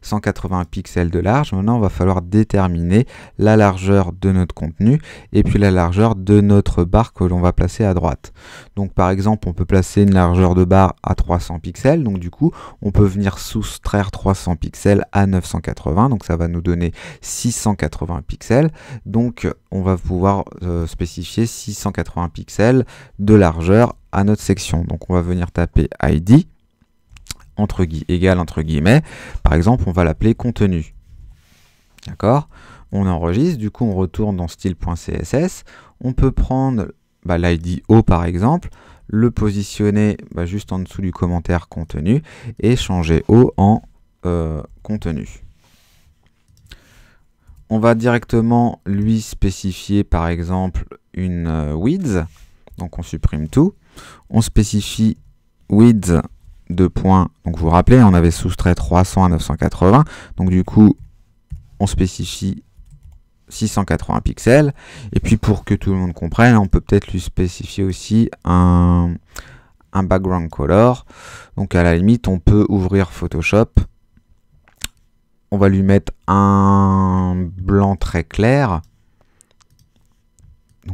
180 euh, pixels de large, maintenant on va falloir déterminer la largeur de notre contenu et puis la largeur de notre barre que l'on va placer à droite. Donc par exemple, on peut placer une largeur de barre à 300 pixels, donc du coup on peut venir soustraire 300 pixels à 980, donc ça va nous donner 680 pixels. Donc on va pouvoir euh, spécifier 680 pixels de largeur à notre section. Donc on va venir taper ID entre guillemets, égal entre guillemets. Par exemple, on va l'appeler contenu. D'accord On enregistre, du coup on retourne dans style.css. On peut prendre bah, l'ID O par exemple, le positionner bah, juste en dessous du commentaire contenu et changer O en euh, contenu. On va directement lui spécifier par exemple une width, euh, donc on supprime tout. On spécifie width de points. Donc vous vous rappelez, on avait soustrait 300 à 980. Donc du coup, on spécifie 680 pixels. Et puis pour que tout le monde comprenne, on peut peut-être lui spécifier aussi un, un background color. Donc à la limite, on peut ouvrir Photoshop. On va lui mettre un blanc très clair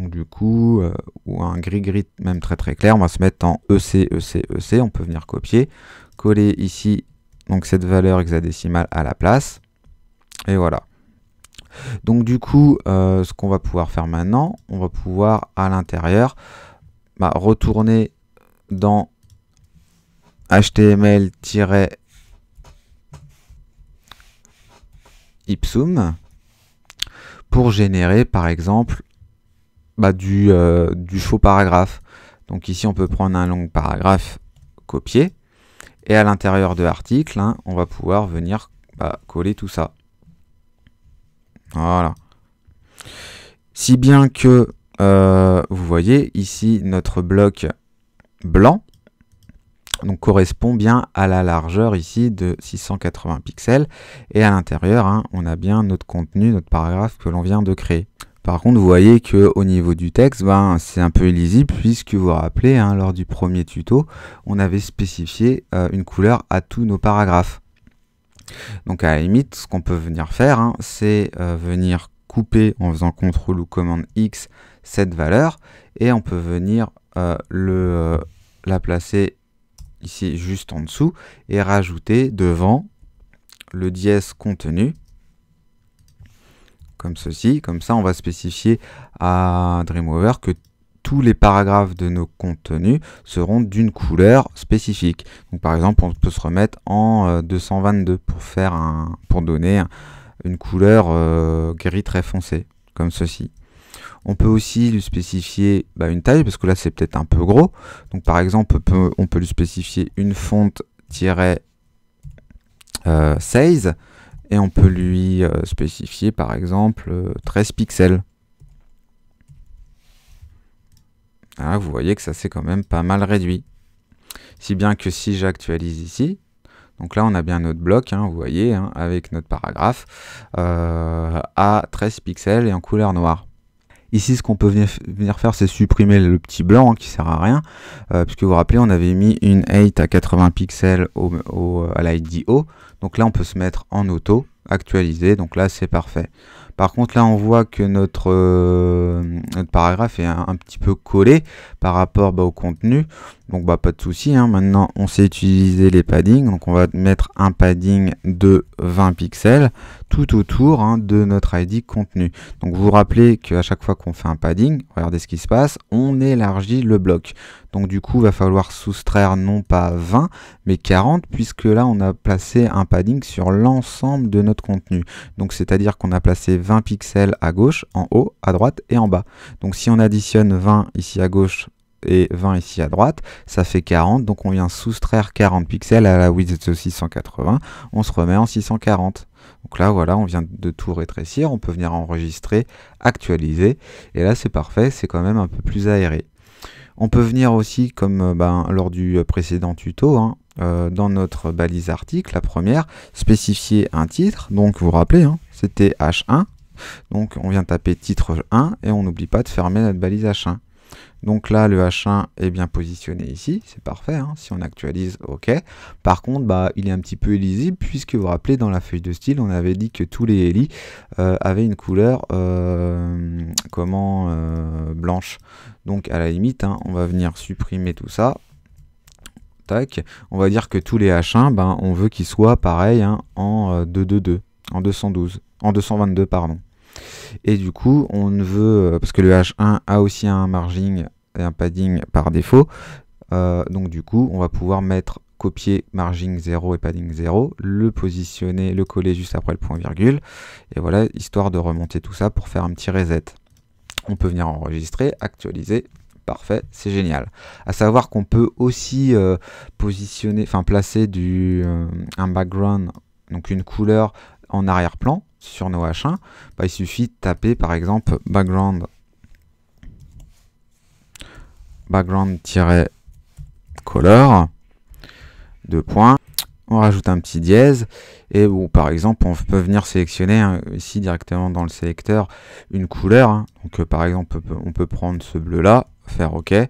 du coup, euh, ou un gris-gris même très très clair, on va se mettre en EC, e, e, on peut venir copier, coller ici donc cette valeur hexadécimale à la place, et voilà. Donc du coup, euh, ce qu'on va pouvoir faire maintenant, on va pouvoir à l'intérieur bah, retourner dans html- ipsum pour générer par exemple bah, du, euh, du, faux paragraphe. Donc ici, on peut prendre un long paragraphe, copier, et à l'intérieur de l'article, hein, on va pouvoir venir bah, coller tout ça. Voilà. Si bien que, euh, vous voyez, ici, notre bloc blanc donc, correspond bien à la largeur ici de 680 pixels. Et à l'intérieur, hein, on a bien notre contenu, notre paragraphe que l'on vient de créer. Par contre, vous voyez que au niveau du texte, ben, c'est un peu illisible puisque vous vous rappelez, hein, lors du premier tuto, on avait spécifié euh, une couleur à tous nos paragraphes. Donc à la limite, ce qu'on peut venir faire, hein, c'est euh, venir couper en faisant CTRL ou commande X cette valeur et on peut venir euh, la placer ici juste en dessous et rajouter devant le dièse contenu comme ceci. Comme ça, on va spécifier à Dreamweaver que tous les paragraphes de nos contenus seront d'une couleur spécifique. Donc, par exemple, on peut se remettre en 222 euh, pour, faire un, pour donner une couleur euh, gris très foncé, comme ceci. On peut aussi lui spécifier bah, une taille, parce que là c'est peut-être un peu gros. Donc par exemple, on peut, lui spécifier une fonte 16 et on peut lui euh, spécifier par exemple 13 euh, pixels. Ah, vous voyez que ça s'est quand même pas mal réduit. Si bien que si j'actualise ici, donc là on a bien notre bloc, hein, vous voyez, hein, avec notre paragraphe, euh, à 13 pixels et en couleur noire. Ici, ce qu'on peut venir faire, c'est supprimer le petit blanc hein, qui sert à rien, puisque vous vous rappelez, on avait mis une 8 à 80 pixels au, au, à l'IDO, donc là, on peut se mettre en auto, actualiser. Donc là, c'est parfait. Par contre, là, on voit que notre, euh, paragraphe est un, petit peu collé par rapport bah, au contenu. Donc, bah, pas de souci. Hein. Maintenant, on sait utiliser les paddings. Donc, on va mettre un padding de 20 pixels tout autour hein, de notre ID contenu. Donc vous vous rappelez qu'à chaque fois qu'on fait un padding, regardez ce qui se passe, on élargit le bloc. Donc du coup, il va falloir soustraire non pas 20, mais 40, puisque là, on a placé un padding sur l'ensemble de notre contenu. Donc c'est-à-dire qu'on a placé 20 pixels à gauche, en haut, à droite et en bas. Donc si on additionne 20 ici à gauche et 20 ici à droite, ça fait 40, donc on vient soustraire 40 pixels à la width de 680, on se remet en 640. Donc là, voilà, on vient de tout rétrécir, on peut venir enregistrer, actualiser, et là c'est parfait, c'est quand même un peu plus aéré. On peut venir aussi, comme euh, ben, lors du euh, précédent tuto, hein, euh, dans notre balise article, la première, spécifier un titre. Donc vous vous rappelez, hein, c'était H1. Donc on vient taper titre 1 et on n'oublie pas de fermer notre balise H1. Donc là, le H1 est bien positionné ici, c'est parfait, hein, si on actualise, ok. Par contre, bah, il est un petit peu illisible, puisque vous vous rappelez, dans la feuille de style, on avait dit que tous les h euh, avaient une couleur euh, comment euh, blanche. Donc à la limite, hein, on va venir supprimer tout ça. Tac. On va dire que tous les H1, ben, on veut qu'ils soient pareils hein, en 222, en 212, en 222, pardon. Et du coup, on ne veut, parce que le H1 a aussi un margin un padding par défaut. Euh, donc du coup, on va pouvoir mettre copier margin 0 et padding 0, le positionner, le coller juste après le point virgule, et voilà, histoire de remonter tout ça pour faire un petit reset. On peut venir enregistrer, actualiser, parfait, c'est génial. À savoir qu'on peut aussi euh, positionner, enfin placer du, euh, un background, donc une couleur en arrière-plan sur nos H1. Bah, il suffit de taper par exemple background background-color, deux points, on rajoute un petit dièse, et par exemple, on peut venir sélectionner hein, ici directement dans le sélecteur une couleur, hein. donc euh, par exemple, on peut prendre ce bleu-là, faire OK, et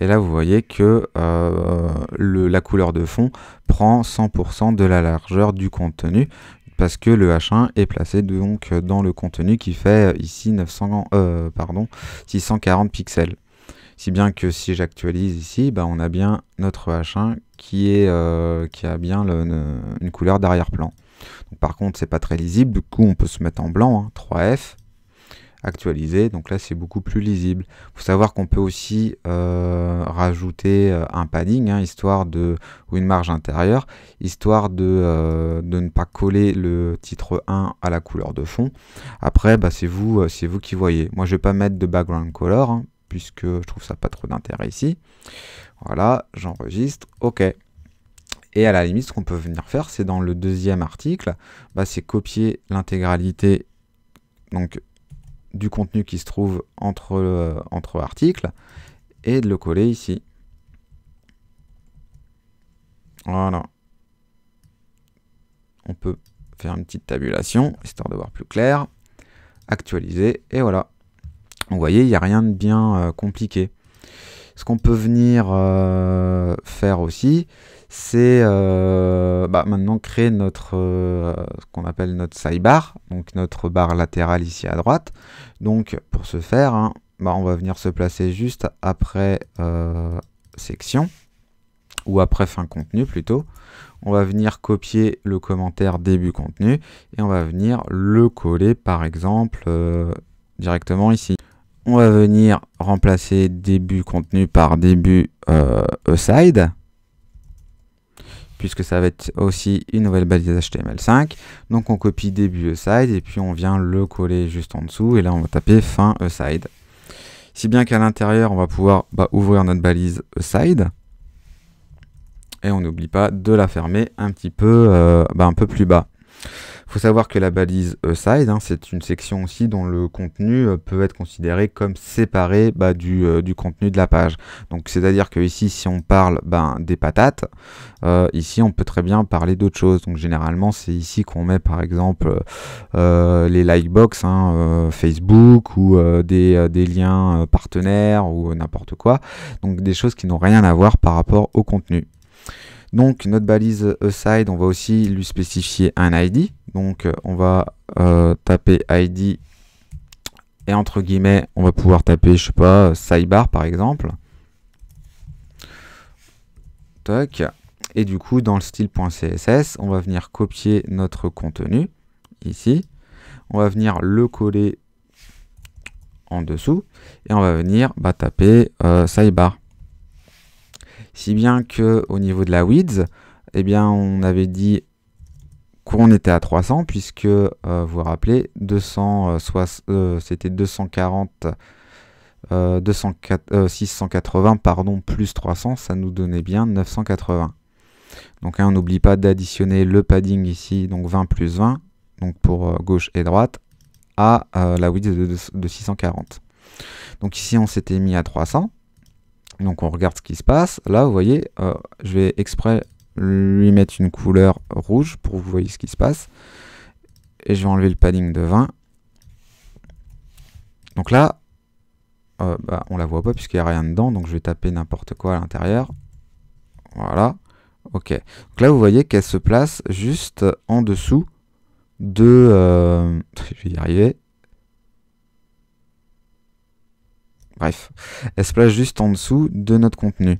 là vous voyez que euh, la couleur de fond prend 100% de la largeur du contenu, parce que le H1 est placé donc euh, dans le contenu qui fait ici 900, pardon, 640 pixels. Si bien que si j'actualise ici, bah, on a bien notre H1 qui, est, euh, qui a bien une, couleur d'arrière-plan. Par contre, c'est pas très lisible, du coup on peut se mettre en blanc, 3F, hein, actualiser, donc là c'est beaucoup plus lisible. Il faut savoir qu'on peut aussi euh, rajouter euh, un padding, hein, histoire de, ou une marge intérieure, histoire de, ne pas coller le titre 1 à la couleur de fond. Après, bah, c'est vous, vous qui voyez. Moi je ne vais pas mettre de background color, hein, puisque je trouve ça pas trop d'intérêt ici. Voilà, j'enregistre, ok. Et à la limite, ce qu'on peut venir faire, c'est dans le deuxième article, bah, c'est copier l'intégralité du contenu qui se trouve entre, euh, entre articles et de le coller ici. Voilà. On peut faire une petite tabulation, histoire de voir plus clair. Actualiser, et voilà vous voyez, il n'y a rien de bien euh, compliqué. Ce qu'on peut venir euh, faire aussi, c'est euh, bah, maintenant créer notre ce qu'on appelle notre sidebar, donc notre barre latérale ici à droite. Donc pour ce faire, hein, bah, on va venir se placer juste après section ou après fin contenu plutôt. On va venir copier le commentaire début contenu et on va venir le coller par exemple directement ici on va venir remplacer début contenu par début euh, aside puisque ça va être aussi une nouvelle balise HTML5. Donc on copie début aside e et puis on vient le coller juste en dessous et là on va taper fin aside. E si bien qu'à l'intérieur on va pouvoir bah, ouvrir notre balise aside e et on n'oublie pas de la fermer un petit peu, euh, bah, un peu plus bas faut savoir que la balise Side, hein, c'est une section aussi dont le contenu euh, peut être considéré comme séparé bah, euh, du, contenu de la page. Donc c'est-à-dire que ici, si on parle ben des patates, euh, ici on peut très bien parler d'autres choses. Donc généralement, c'est ici qu'on met par exemple les likebox hein, Facebook ou des, liens partenaires ou n'importe quoi. Donc des choses qui n'ont rien à voir par rapport au contenu. Donc notre balise aside, on va aussi lui spécifier un ID. Donc euh, on va euh, taper ID et entre guillemets, on va pouvoir taper, je sais pas, sidebar par exemple. Toc. Et du coup, dans le style.css, on va venir copier notre contenu ici. On va venir le coller en dessous et on va venir bah, taper euh, sidebar. Si bien que au niveau de la width, eh bien, on avait dit qu'on était à 300 puisque, euh, vous vous rappelez, euh, euh, c'était 240, 680 pardon, plus 300, ça nous donnait bien 980. Donc hein, on n'oublie pas d'additionner le padding ici, donc 20 plus 20, donc pour gauche et droite, à la width de 640. Donc ici on s'était mis à 300. Donc on regarde ce qui se passe. Là, vous voyez, euh, je vais exprès lui mettre une couleur rouge pour que vous voyez ce qui se passe. Et je vais enlever le padding de 20. Donc là, on euh, bah, on la voit pas puisqu'il n'y a rien dedans. Donc je vais taper n'importe quoi à l'intérieur. Voilà. Ok. Donc là, vous voyez qu'elle se place juste en dessous de... Euh, je vais y arriver. Bref, elle se place juste en dessous de notre contenu.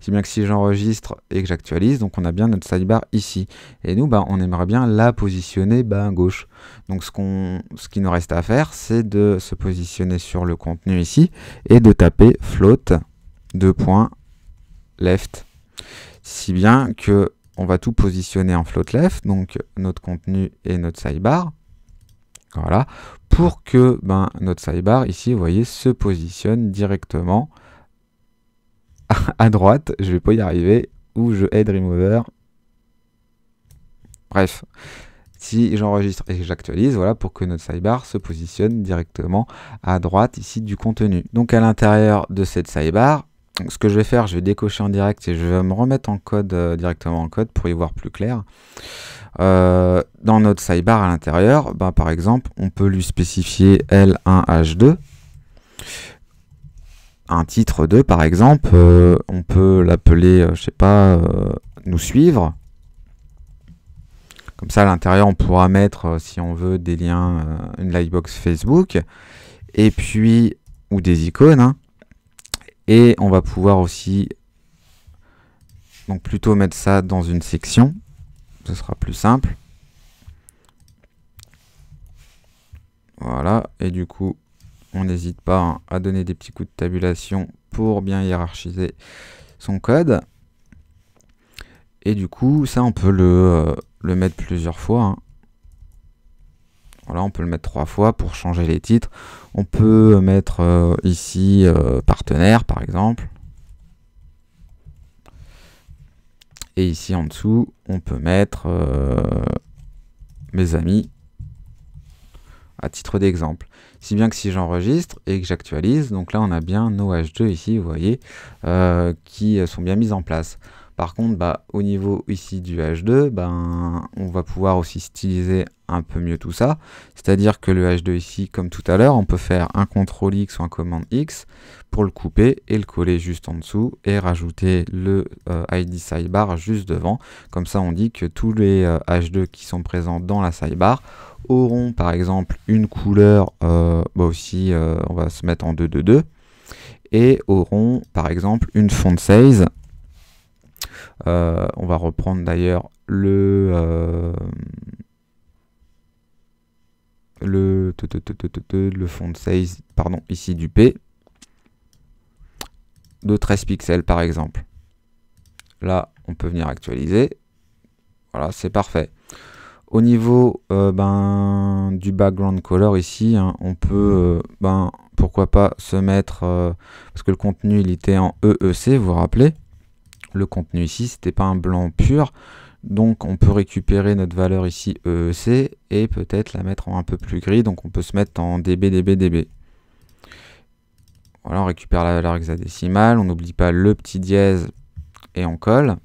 Si bien que si j'enregistre et que j'actualise, donc on a bien notre sidebar ici. Et nous, bah, on aimerait bien la positionner bas à gauche. Donc ce, qu'il qui nous reste à faire, c'est de se positionner sur le contenu ici et de taper float de left. Si bien que on va tout positionner en float left, donc notre contenu et notre sidebar. Voilà, pour que ben, notre sidebar ici, vous voyez, se positionne directement à droite. Je vais pas y arriver. Ou je aide Remover. Bref. Si j'enregistre et j'actualise, voilà, pour que notre sidebar se positionne directement à droite ici du contenu. Donc à l'intérieur de cette sidebar, ce que je vais faire, je vais décocher en direct et je vais me remettre en code euh, directement en code pour y voir plus clair. Euh, dans notre sidebar à l'intérieur, bah, par exemple, on peut lui spécifier L1H2. Un titre 2 par exemple, euh, on peut l'appeler, je sais pas, nous suivre. Comme ça, à l'intérieur, on pourra mettre, si on veut, des liens, une lightbox Facebook, et puis, ou des icônes, hein. Et on va pouvoir aussi donc plutôt mettre ça dans une section. Ce sera plus simple. Voilà. Et du coup, on n'hésite pas hein, à donner des petits coups de tabulation pour bien hiérarchiser son code. Et du coup, ça, on peut le, euh, le mettre plusieurs fois. Hein. Là, on peut le mettre trois fois pour changer les titres. On peut mettre euh, ici euh, partenaire par exemple. Et ici en dessous, on peut mettre euh, mes amis à titre d'exemple. Si bien que si j'enregistre et que j'actualise, donc là on a bien nos H2 ici, vous voyez, qui sont bien mises en place. Par contre, bah, au niveau ici du H2, ben, on va pouvoir aussi styliser un peu mieux tout ça. C'est-à-dire que le H2 ici, comme tout à l'heure, on peut faire un CTRL X ou un commande X pour le couper et le coller juste en dessous et rajouter le euh, ID sidebar juste devant. Comme ça, on dit que tous les H2 euh, qui sont présents dans la sidebar auront par exemple une couleur, euh, bah aussi on va se mettre en 2-2-2 et auront par exemple une font size euh, on va reprendre d'ailleurs le, euh, le, le fond de 16, pardon, ici du P de 13 pixels par exemple. Là, on peut venir actualiser. Voilà, c'est parfait. Au niveau euh, ben, du background color ici, hein, on peut, ben, pourquoi pas se mettre, parce que le contenu il était en EEC, vous vous rappelez le contenu ici, c'était pas un blanc pur. Donc on peut récupérer notre valeur ici EEC et peut-être la mettre en un peu plus gris. Donc on peut se mettre en DB, DB, DB. Voilà, on récupère la valeur hexadécimale, on n'oublie pas le petit dièse et on colle.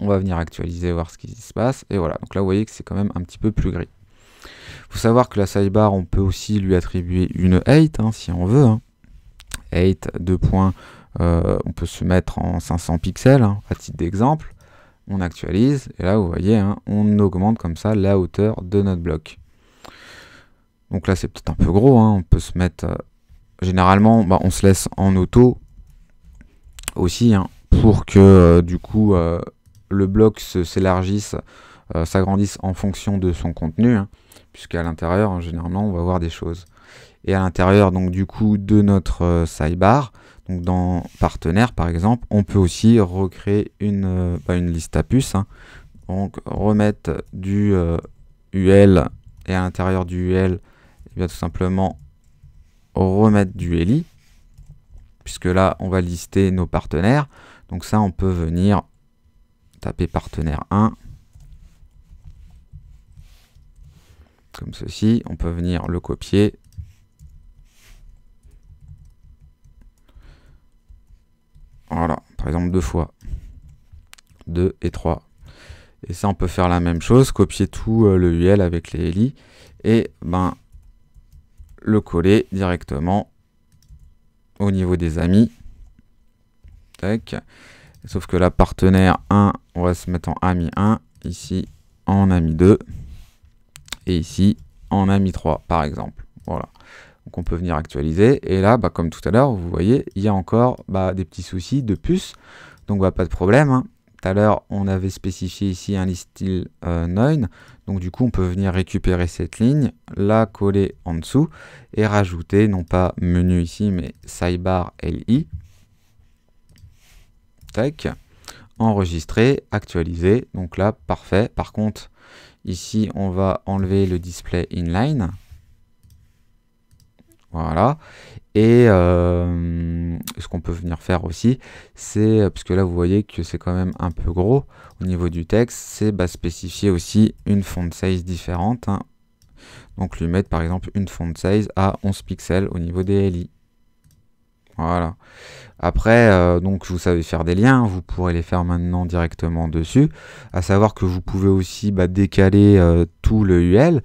On va venir actualiser, voir ce qui se passe. Et voilà, donc là vous voyez que c'est quand même un petit peu plus gris. Il faut savoir que la sidebar, on peut aussi lui attribuer une height hein, si on veut. Hein. Height, points, euh, on peut se mettre en 500 pixels, hein, à titre d'exemple. On actualise, et là vous voyez, hein, on augmente comme ça la hauteur de notre bloc. Donc là c'est peut-être un peu gros, hein. on peut se mettre... Euh, généralement, bah, on se laisse en auto aussi, pour que euh, du coup le bloc s'élargisse, s'agrandisse en fonction de son contenu, puisqu'à l'intérieur, généralement, on va voir des choses. Et à l'intérieur, donc du coup, de notre sidebar, donc dans partenaires, par exemple, on peut aussi recréer une, euh, liste à puces, hein. donc remettre du UL euh, et à l'intérieur du UL, eh bien, tout simplement remettre du LI, puisque là on va lister nos partenaires. Donc ça on peut venir taper partenaire 1, comme ceci, on peut venir le copier, exemple deux fois. 2 et 3. Et ça, on peut faire la même chose, copier tout euh, le UL avec les LI et ben, le coller directement au niveau des amis. Tac. Sauf que la partenaire 1, on va se mettre en ami 1, ici en ami 2, et ici en ami 3, par exemple. Voilà. Donc on peut venir actualiser. Et là, bah, comme tout à l'heure, vous voyez, il y a encore bah, des petits soucis de puce. Donc bah, pas de problème. Hein. Tout à l'heure, on avait spécifié ici un list style 9. Donc du coup, on peut venir récupérer cette ligne, la coller en dessous et rajouter, non pas menu ici, mais sidebar li. Tac. Enregistrer, actualiser. Donc là, parfait. Par contre, ici, on va enlever le display inline. Voilà. Et euh, ce qu'on peut venir faire aussi, c'est, parce que là vous voyez que c'est quand même un peu gros au niveau du texte, c'est bah, spécifier aussi une font size différente. Hein. Donc lui mettre par exemple une font size à 11 pixels au niveau des LI. Voilà. Après, euh, donc vous savez faire des liens, vous pourrez les faire maintenant directement dessus. À savoir que vous pouvez aussi bah, décaler euh, tout le UL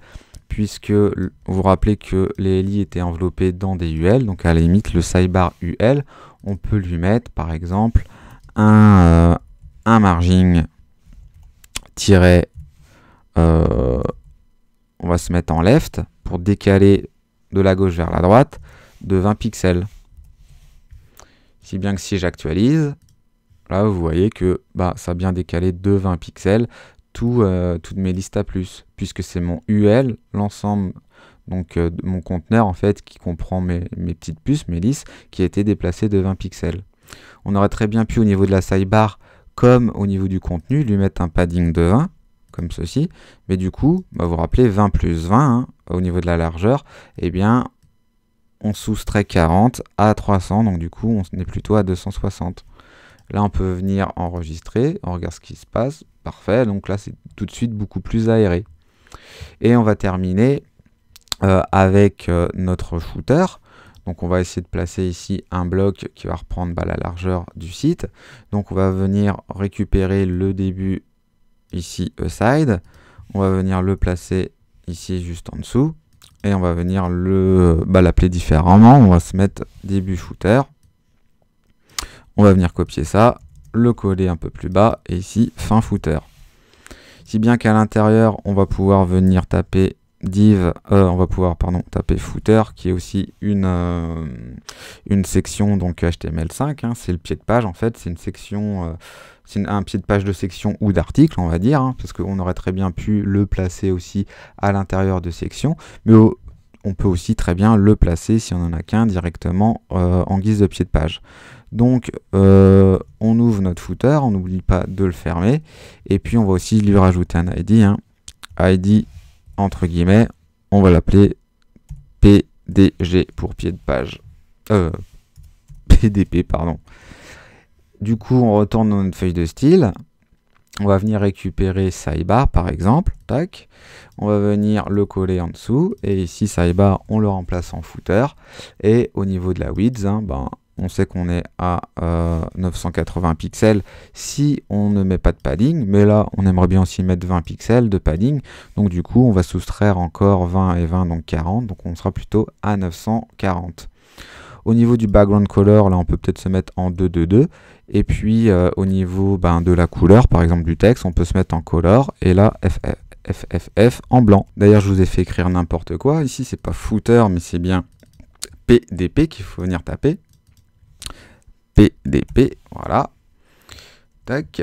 puisque vous vous rappelez que les LI étaient enveloppés dans des UL, donc à la limite le sidebar UL, on peut lui mettre par exemple un, euh, margin tiré, euh, on va se mettre en left pour décaler de la gauche vers la droite de 20 pixels. Si bien que si j'actualise, là vous voyez que bah, ça a bien décalé de 20 pixels, tout, euh, toutes mes listes à plus, puisque c'est mon UL, l'ensemble, donc euh, mon conteneur en fait, qui comprend mes, petites puces, mes listes, qui a été déplacé de 20 pixels. On aurait très bien pu au niveau de la sidebar, comme au niveau du contenu, lui mettre un padding de 20, comme ceci, mais du coup, vous bah, vous rappelez, 20 plus 20, hein, au niveau de la largeur, eh bien, on soustrait 40 à 300, donc du coup, on est plutôt à 260. Là, on peut venir enregistrer, on regarde ce qui se passe, Parfait, donc là c'est tout de suite beaucoup plus aéré. Et on va terminer euh, avec euh, notre shooter. Donc on va essayer de placer ici un bloc qui va reprendre bah, la largeur du site. Donc on va venir récupérer le début ici euh, side. On va venir le placer ici juste en dessous. Et on va venir le bah, l'appeler différemment. On va se mettre début shooter. On va venir copier ça le coller un peu plus bas et ici fin footer. Si bien qu'à l'intérieur, on va pouvoir venir taper div, euh, on va pouvoir pardon, taper footer qui est aussi une, euh, une section donc HTML5, hein, c'est le pied de page en fait, c'est une section, euh, c'est un pied de page de section ou d'article on va dire, hein, parce qu'on aurait très bien pu le placer aussi à l'intérieur de section, mais on peut aussi très bien le placer si on en a qu'un directement en guise de pied de page. Donc euh, on ouvre notre footer, on n'oublie pas de le fermer. Et puis on va aussi lui rajouter un ID. ID hein. entre guillemets, on va l'appeler PDG pour pied de page. Euh, PDP, pardon. Du coup, on retourne dans notre feuille de style. On va venir récupérer sidebar par exemple, tac. On va venir le coller en dessous et ici sidebar on le remplace en footer et au niveau de la width, hein, ben, on sait qu'on est à 980 euh, pixels si on ne met pas de padding, mais là on aimerait bien aussi mettre 20 pixels de padding, donc du coup on va soustraire encore 20 et 20, donc 40, donc on sera plutôt à 940. Au niveau du background color, là on peut peut-être se mettre en 2, 2, 2, et puis euh, au niveau ben, de la couleur, par exemple du texte, on peut se mettre en color, et là FF, FFF en blanc. D'ailleurs je vous ai fait écrire n'importe quoi, ici c'est pas footer, mais c'est bien PDP qu'il faut venir taper, PDP. Voilà. Tac.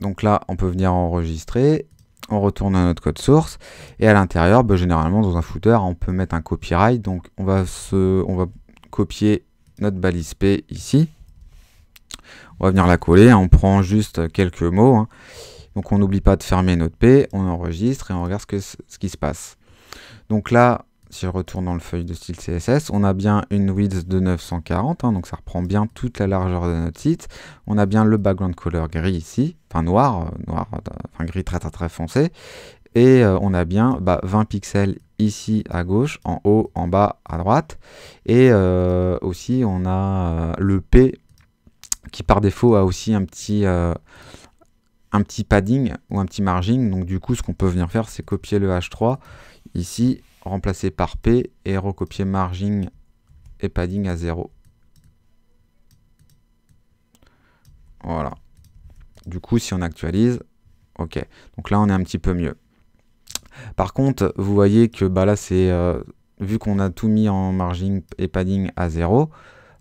Donc là, on peut venir enregistrer. On retourne à notre code source. Et à l'intérieur, bah, généralement, dans un footer, on peut mettre un copyright. Donc on va, se, on va copier notre balise P ici. On va venir la coller. On prend juste quelques mots. Hein. Donc on n'oublie pas de fermer notre P. On enregistre et on regarde ce qui se passe. Donc là, si je retourne dans le feuille de style CSS, on a bien une width de 940, hein, donc ça reprend bien toute la largeur de notre site. On a bien le background color gris ici, enfin noir, euh, noir euh, enfin gris très très très foncé. Et euh, on a bien 20 bah, pixels ici à gauche, en haut, en bas, à droite. Et aussi on a le P qui par défaut a aussi un petit un petit padding ou un petit margin. Donc du coup, ce qu'on peut venir faire, c'est copier le H3 ici remplacer par P et recopier margin et padding à 0. Voilà. Du coup, si on actualise, ok. Donc là, on est un petit peu mieux. Par contre, vous voyez que bah là, c'est euh, vu qu'on a tout mis en margin et padding à 0,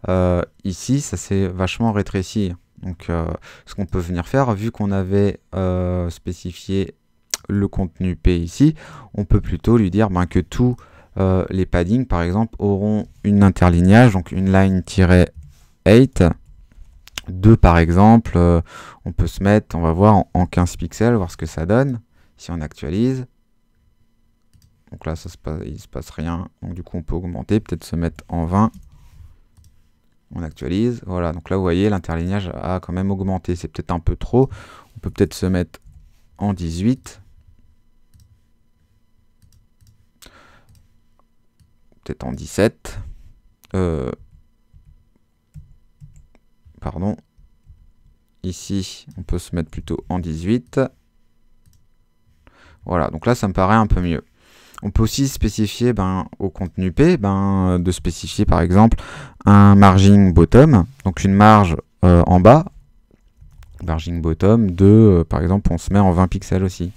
euh, ici, ça s'est vachement rétréci. Donc, euh, ce qu'on peut venir faire, vu qu'on avait spécifié le contenu P ici, on peut plutôt lui dire ben, que tous euh, les paddings, par exemple, auront une interlignage, donc une line-8, 2 par exemple, euh, on peut se mettre, on va voir en, 15 pixels, voir ce que ça donne, si on actualise. Donc là, ça se passe, il ne se passe rien. Donc du coup, on peut augmenter, peut-être se mettre en 20. On actualise. Voilà, donc là, vous voyez, l'interlignage a quand même augmenté. C'est peut-être un peu trop. On peut peut-être se mettre en 18. peut-être en 17. Euh, pardon. Ici, on peut se mettre plutôt en 18. Voilà, donc là, ça me paraît un peu mieux. On peut aussi spécifier ben, au contenu P, ben, de spécifier par exemple un margin bottom, donc une marge euh, en bas, margin bottom de, euh, par exemple, on se met en 20 pixels aussi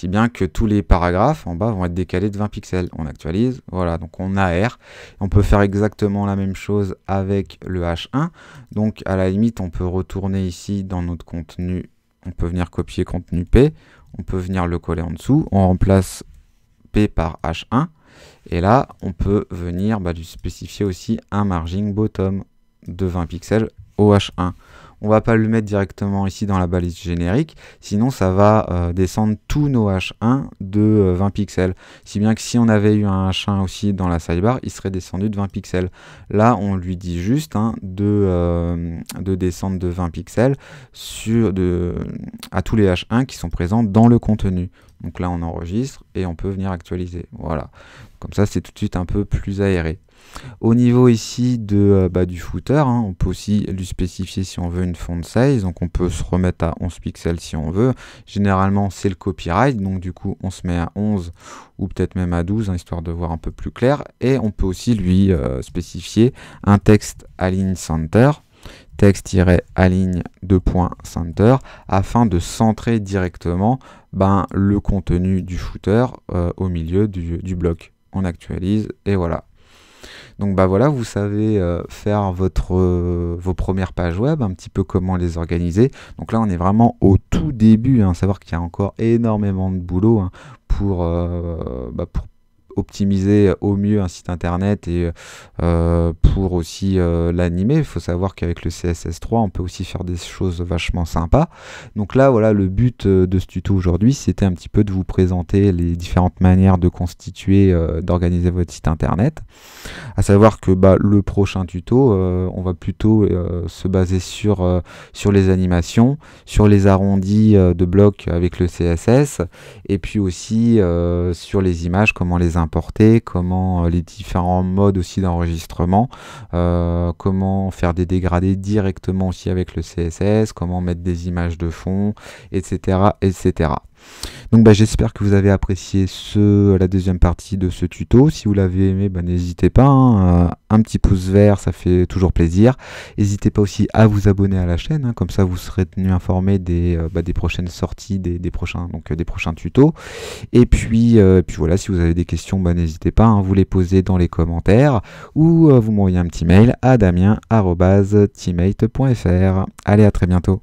si bien que tous les paragraphes en bas vont être décalés de 20 pixels. On actualise, voilà, donc on R, On peut faire exactement la même chose avec le H1. Donc à la limite, on peut retourner ici dans notre contenu, on peut venir copier contenu P, on peut venir le coller en dessous, on remplace P par H1. Et là, on peut venir bah, lui spécifier aussi un margin bottom de 20 pixels au H1 on va pas le mettre directement ici dans la balise générique, sinon ça va euh, descendre tous nos H1 de 20 euh, pixels. Si bien que si on avait eu un H1 aussi dans la sidebar, il serait descendu de 20 pixels. Là, on lui dit juste hein, de, euh, de descendre de 20 pixels sur de, à tous les H1 qui sont présents dans le contenu. Donc là, on enregistre et on peut venir actualiser. Voilà. Comme ça, c'est tout de suite un peu plus aéré. Au niveau ici de, euh, bah, du footer, hein, on peut aussi lui spécifier si on veut une font size, donc on peut se remettre à 11 pixels si on veut. Généralement c'est le copyright, donc du coup on se met à 11 ou peut-être même à 12, hein, histoire de voir un peu plus clair. Et on peut aussi lui euh, spécifier un texte align center texte-aligne center, afin de centrer directement ben, le contenu du footer euh, au milieu du bloc. On actualise et voilà, donc bah voilà, vous savez euh, faire votre, euh, vos premières pages web, un petit peu comment les organiser. Donc là, on est vraiment au tout début, à hein. savoir qu'il y a encore énormément de boulot hein, pour, euh, bah, pour optimiser euh, au mieux un site internet et euh, euh, pour aussi l'animer. Il faut savoir qu'avec le CSS3, on peut aussi faire des choses vachement sympas. Donc là, voilà, le but de ce tuto aujourd'hui, c'était un petit peu de vous présenter les différentes manières de constituer, d'organiser votre site internet. À savoir que bah, le prochain tuto, on va plutôt se baser sur, sur les animations, sur les arrondis de blocs avec le CSS, et puis aussi sur les images, comment les imprimer comment euh, les différents modes aussi d'enregistrement, euh, comment faire des dégradés directement aussi avec le CSS, comment mettre des images de fond, etc. etc. Donc bah, j'espère que vous avez apprécié ce, la deuxième partie de ce tuto. Si vous l'avez aimé, bah, n'hésitez pas. Hein, euh, un petit pouce vert, ça fait toujours plaisir. N'hésitez pas aussi à vous abonner à la chaîne, hein, comme ça vous serez tenu informé des, euh, bah, des prochaines sorties, des, prochains, donc, euh, des prochains tutos. Et puis, puis voilà, si vous avez des questions, n'hésitez pas, à hein, vous les posez dans les commentaires ou vous m'envoyez un petit mail à damien.teammate.fr. Allez, à très bientôt.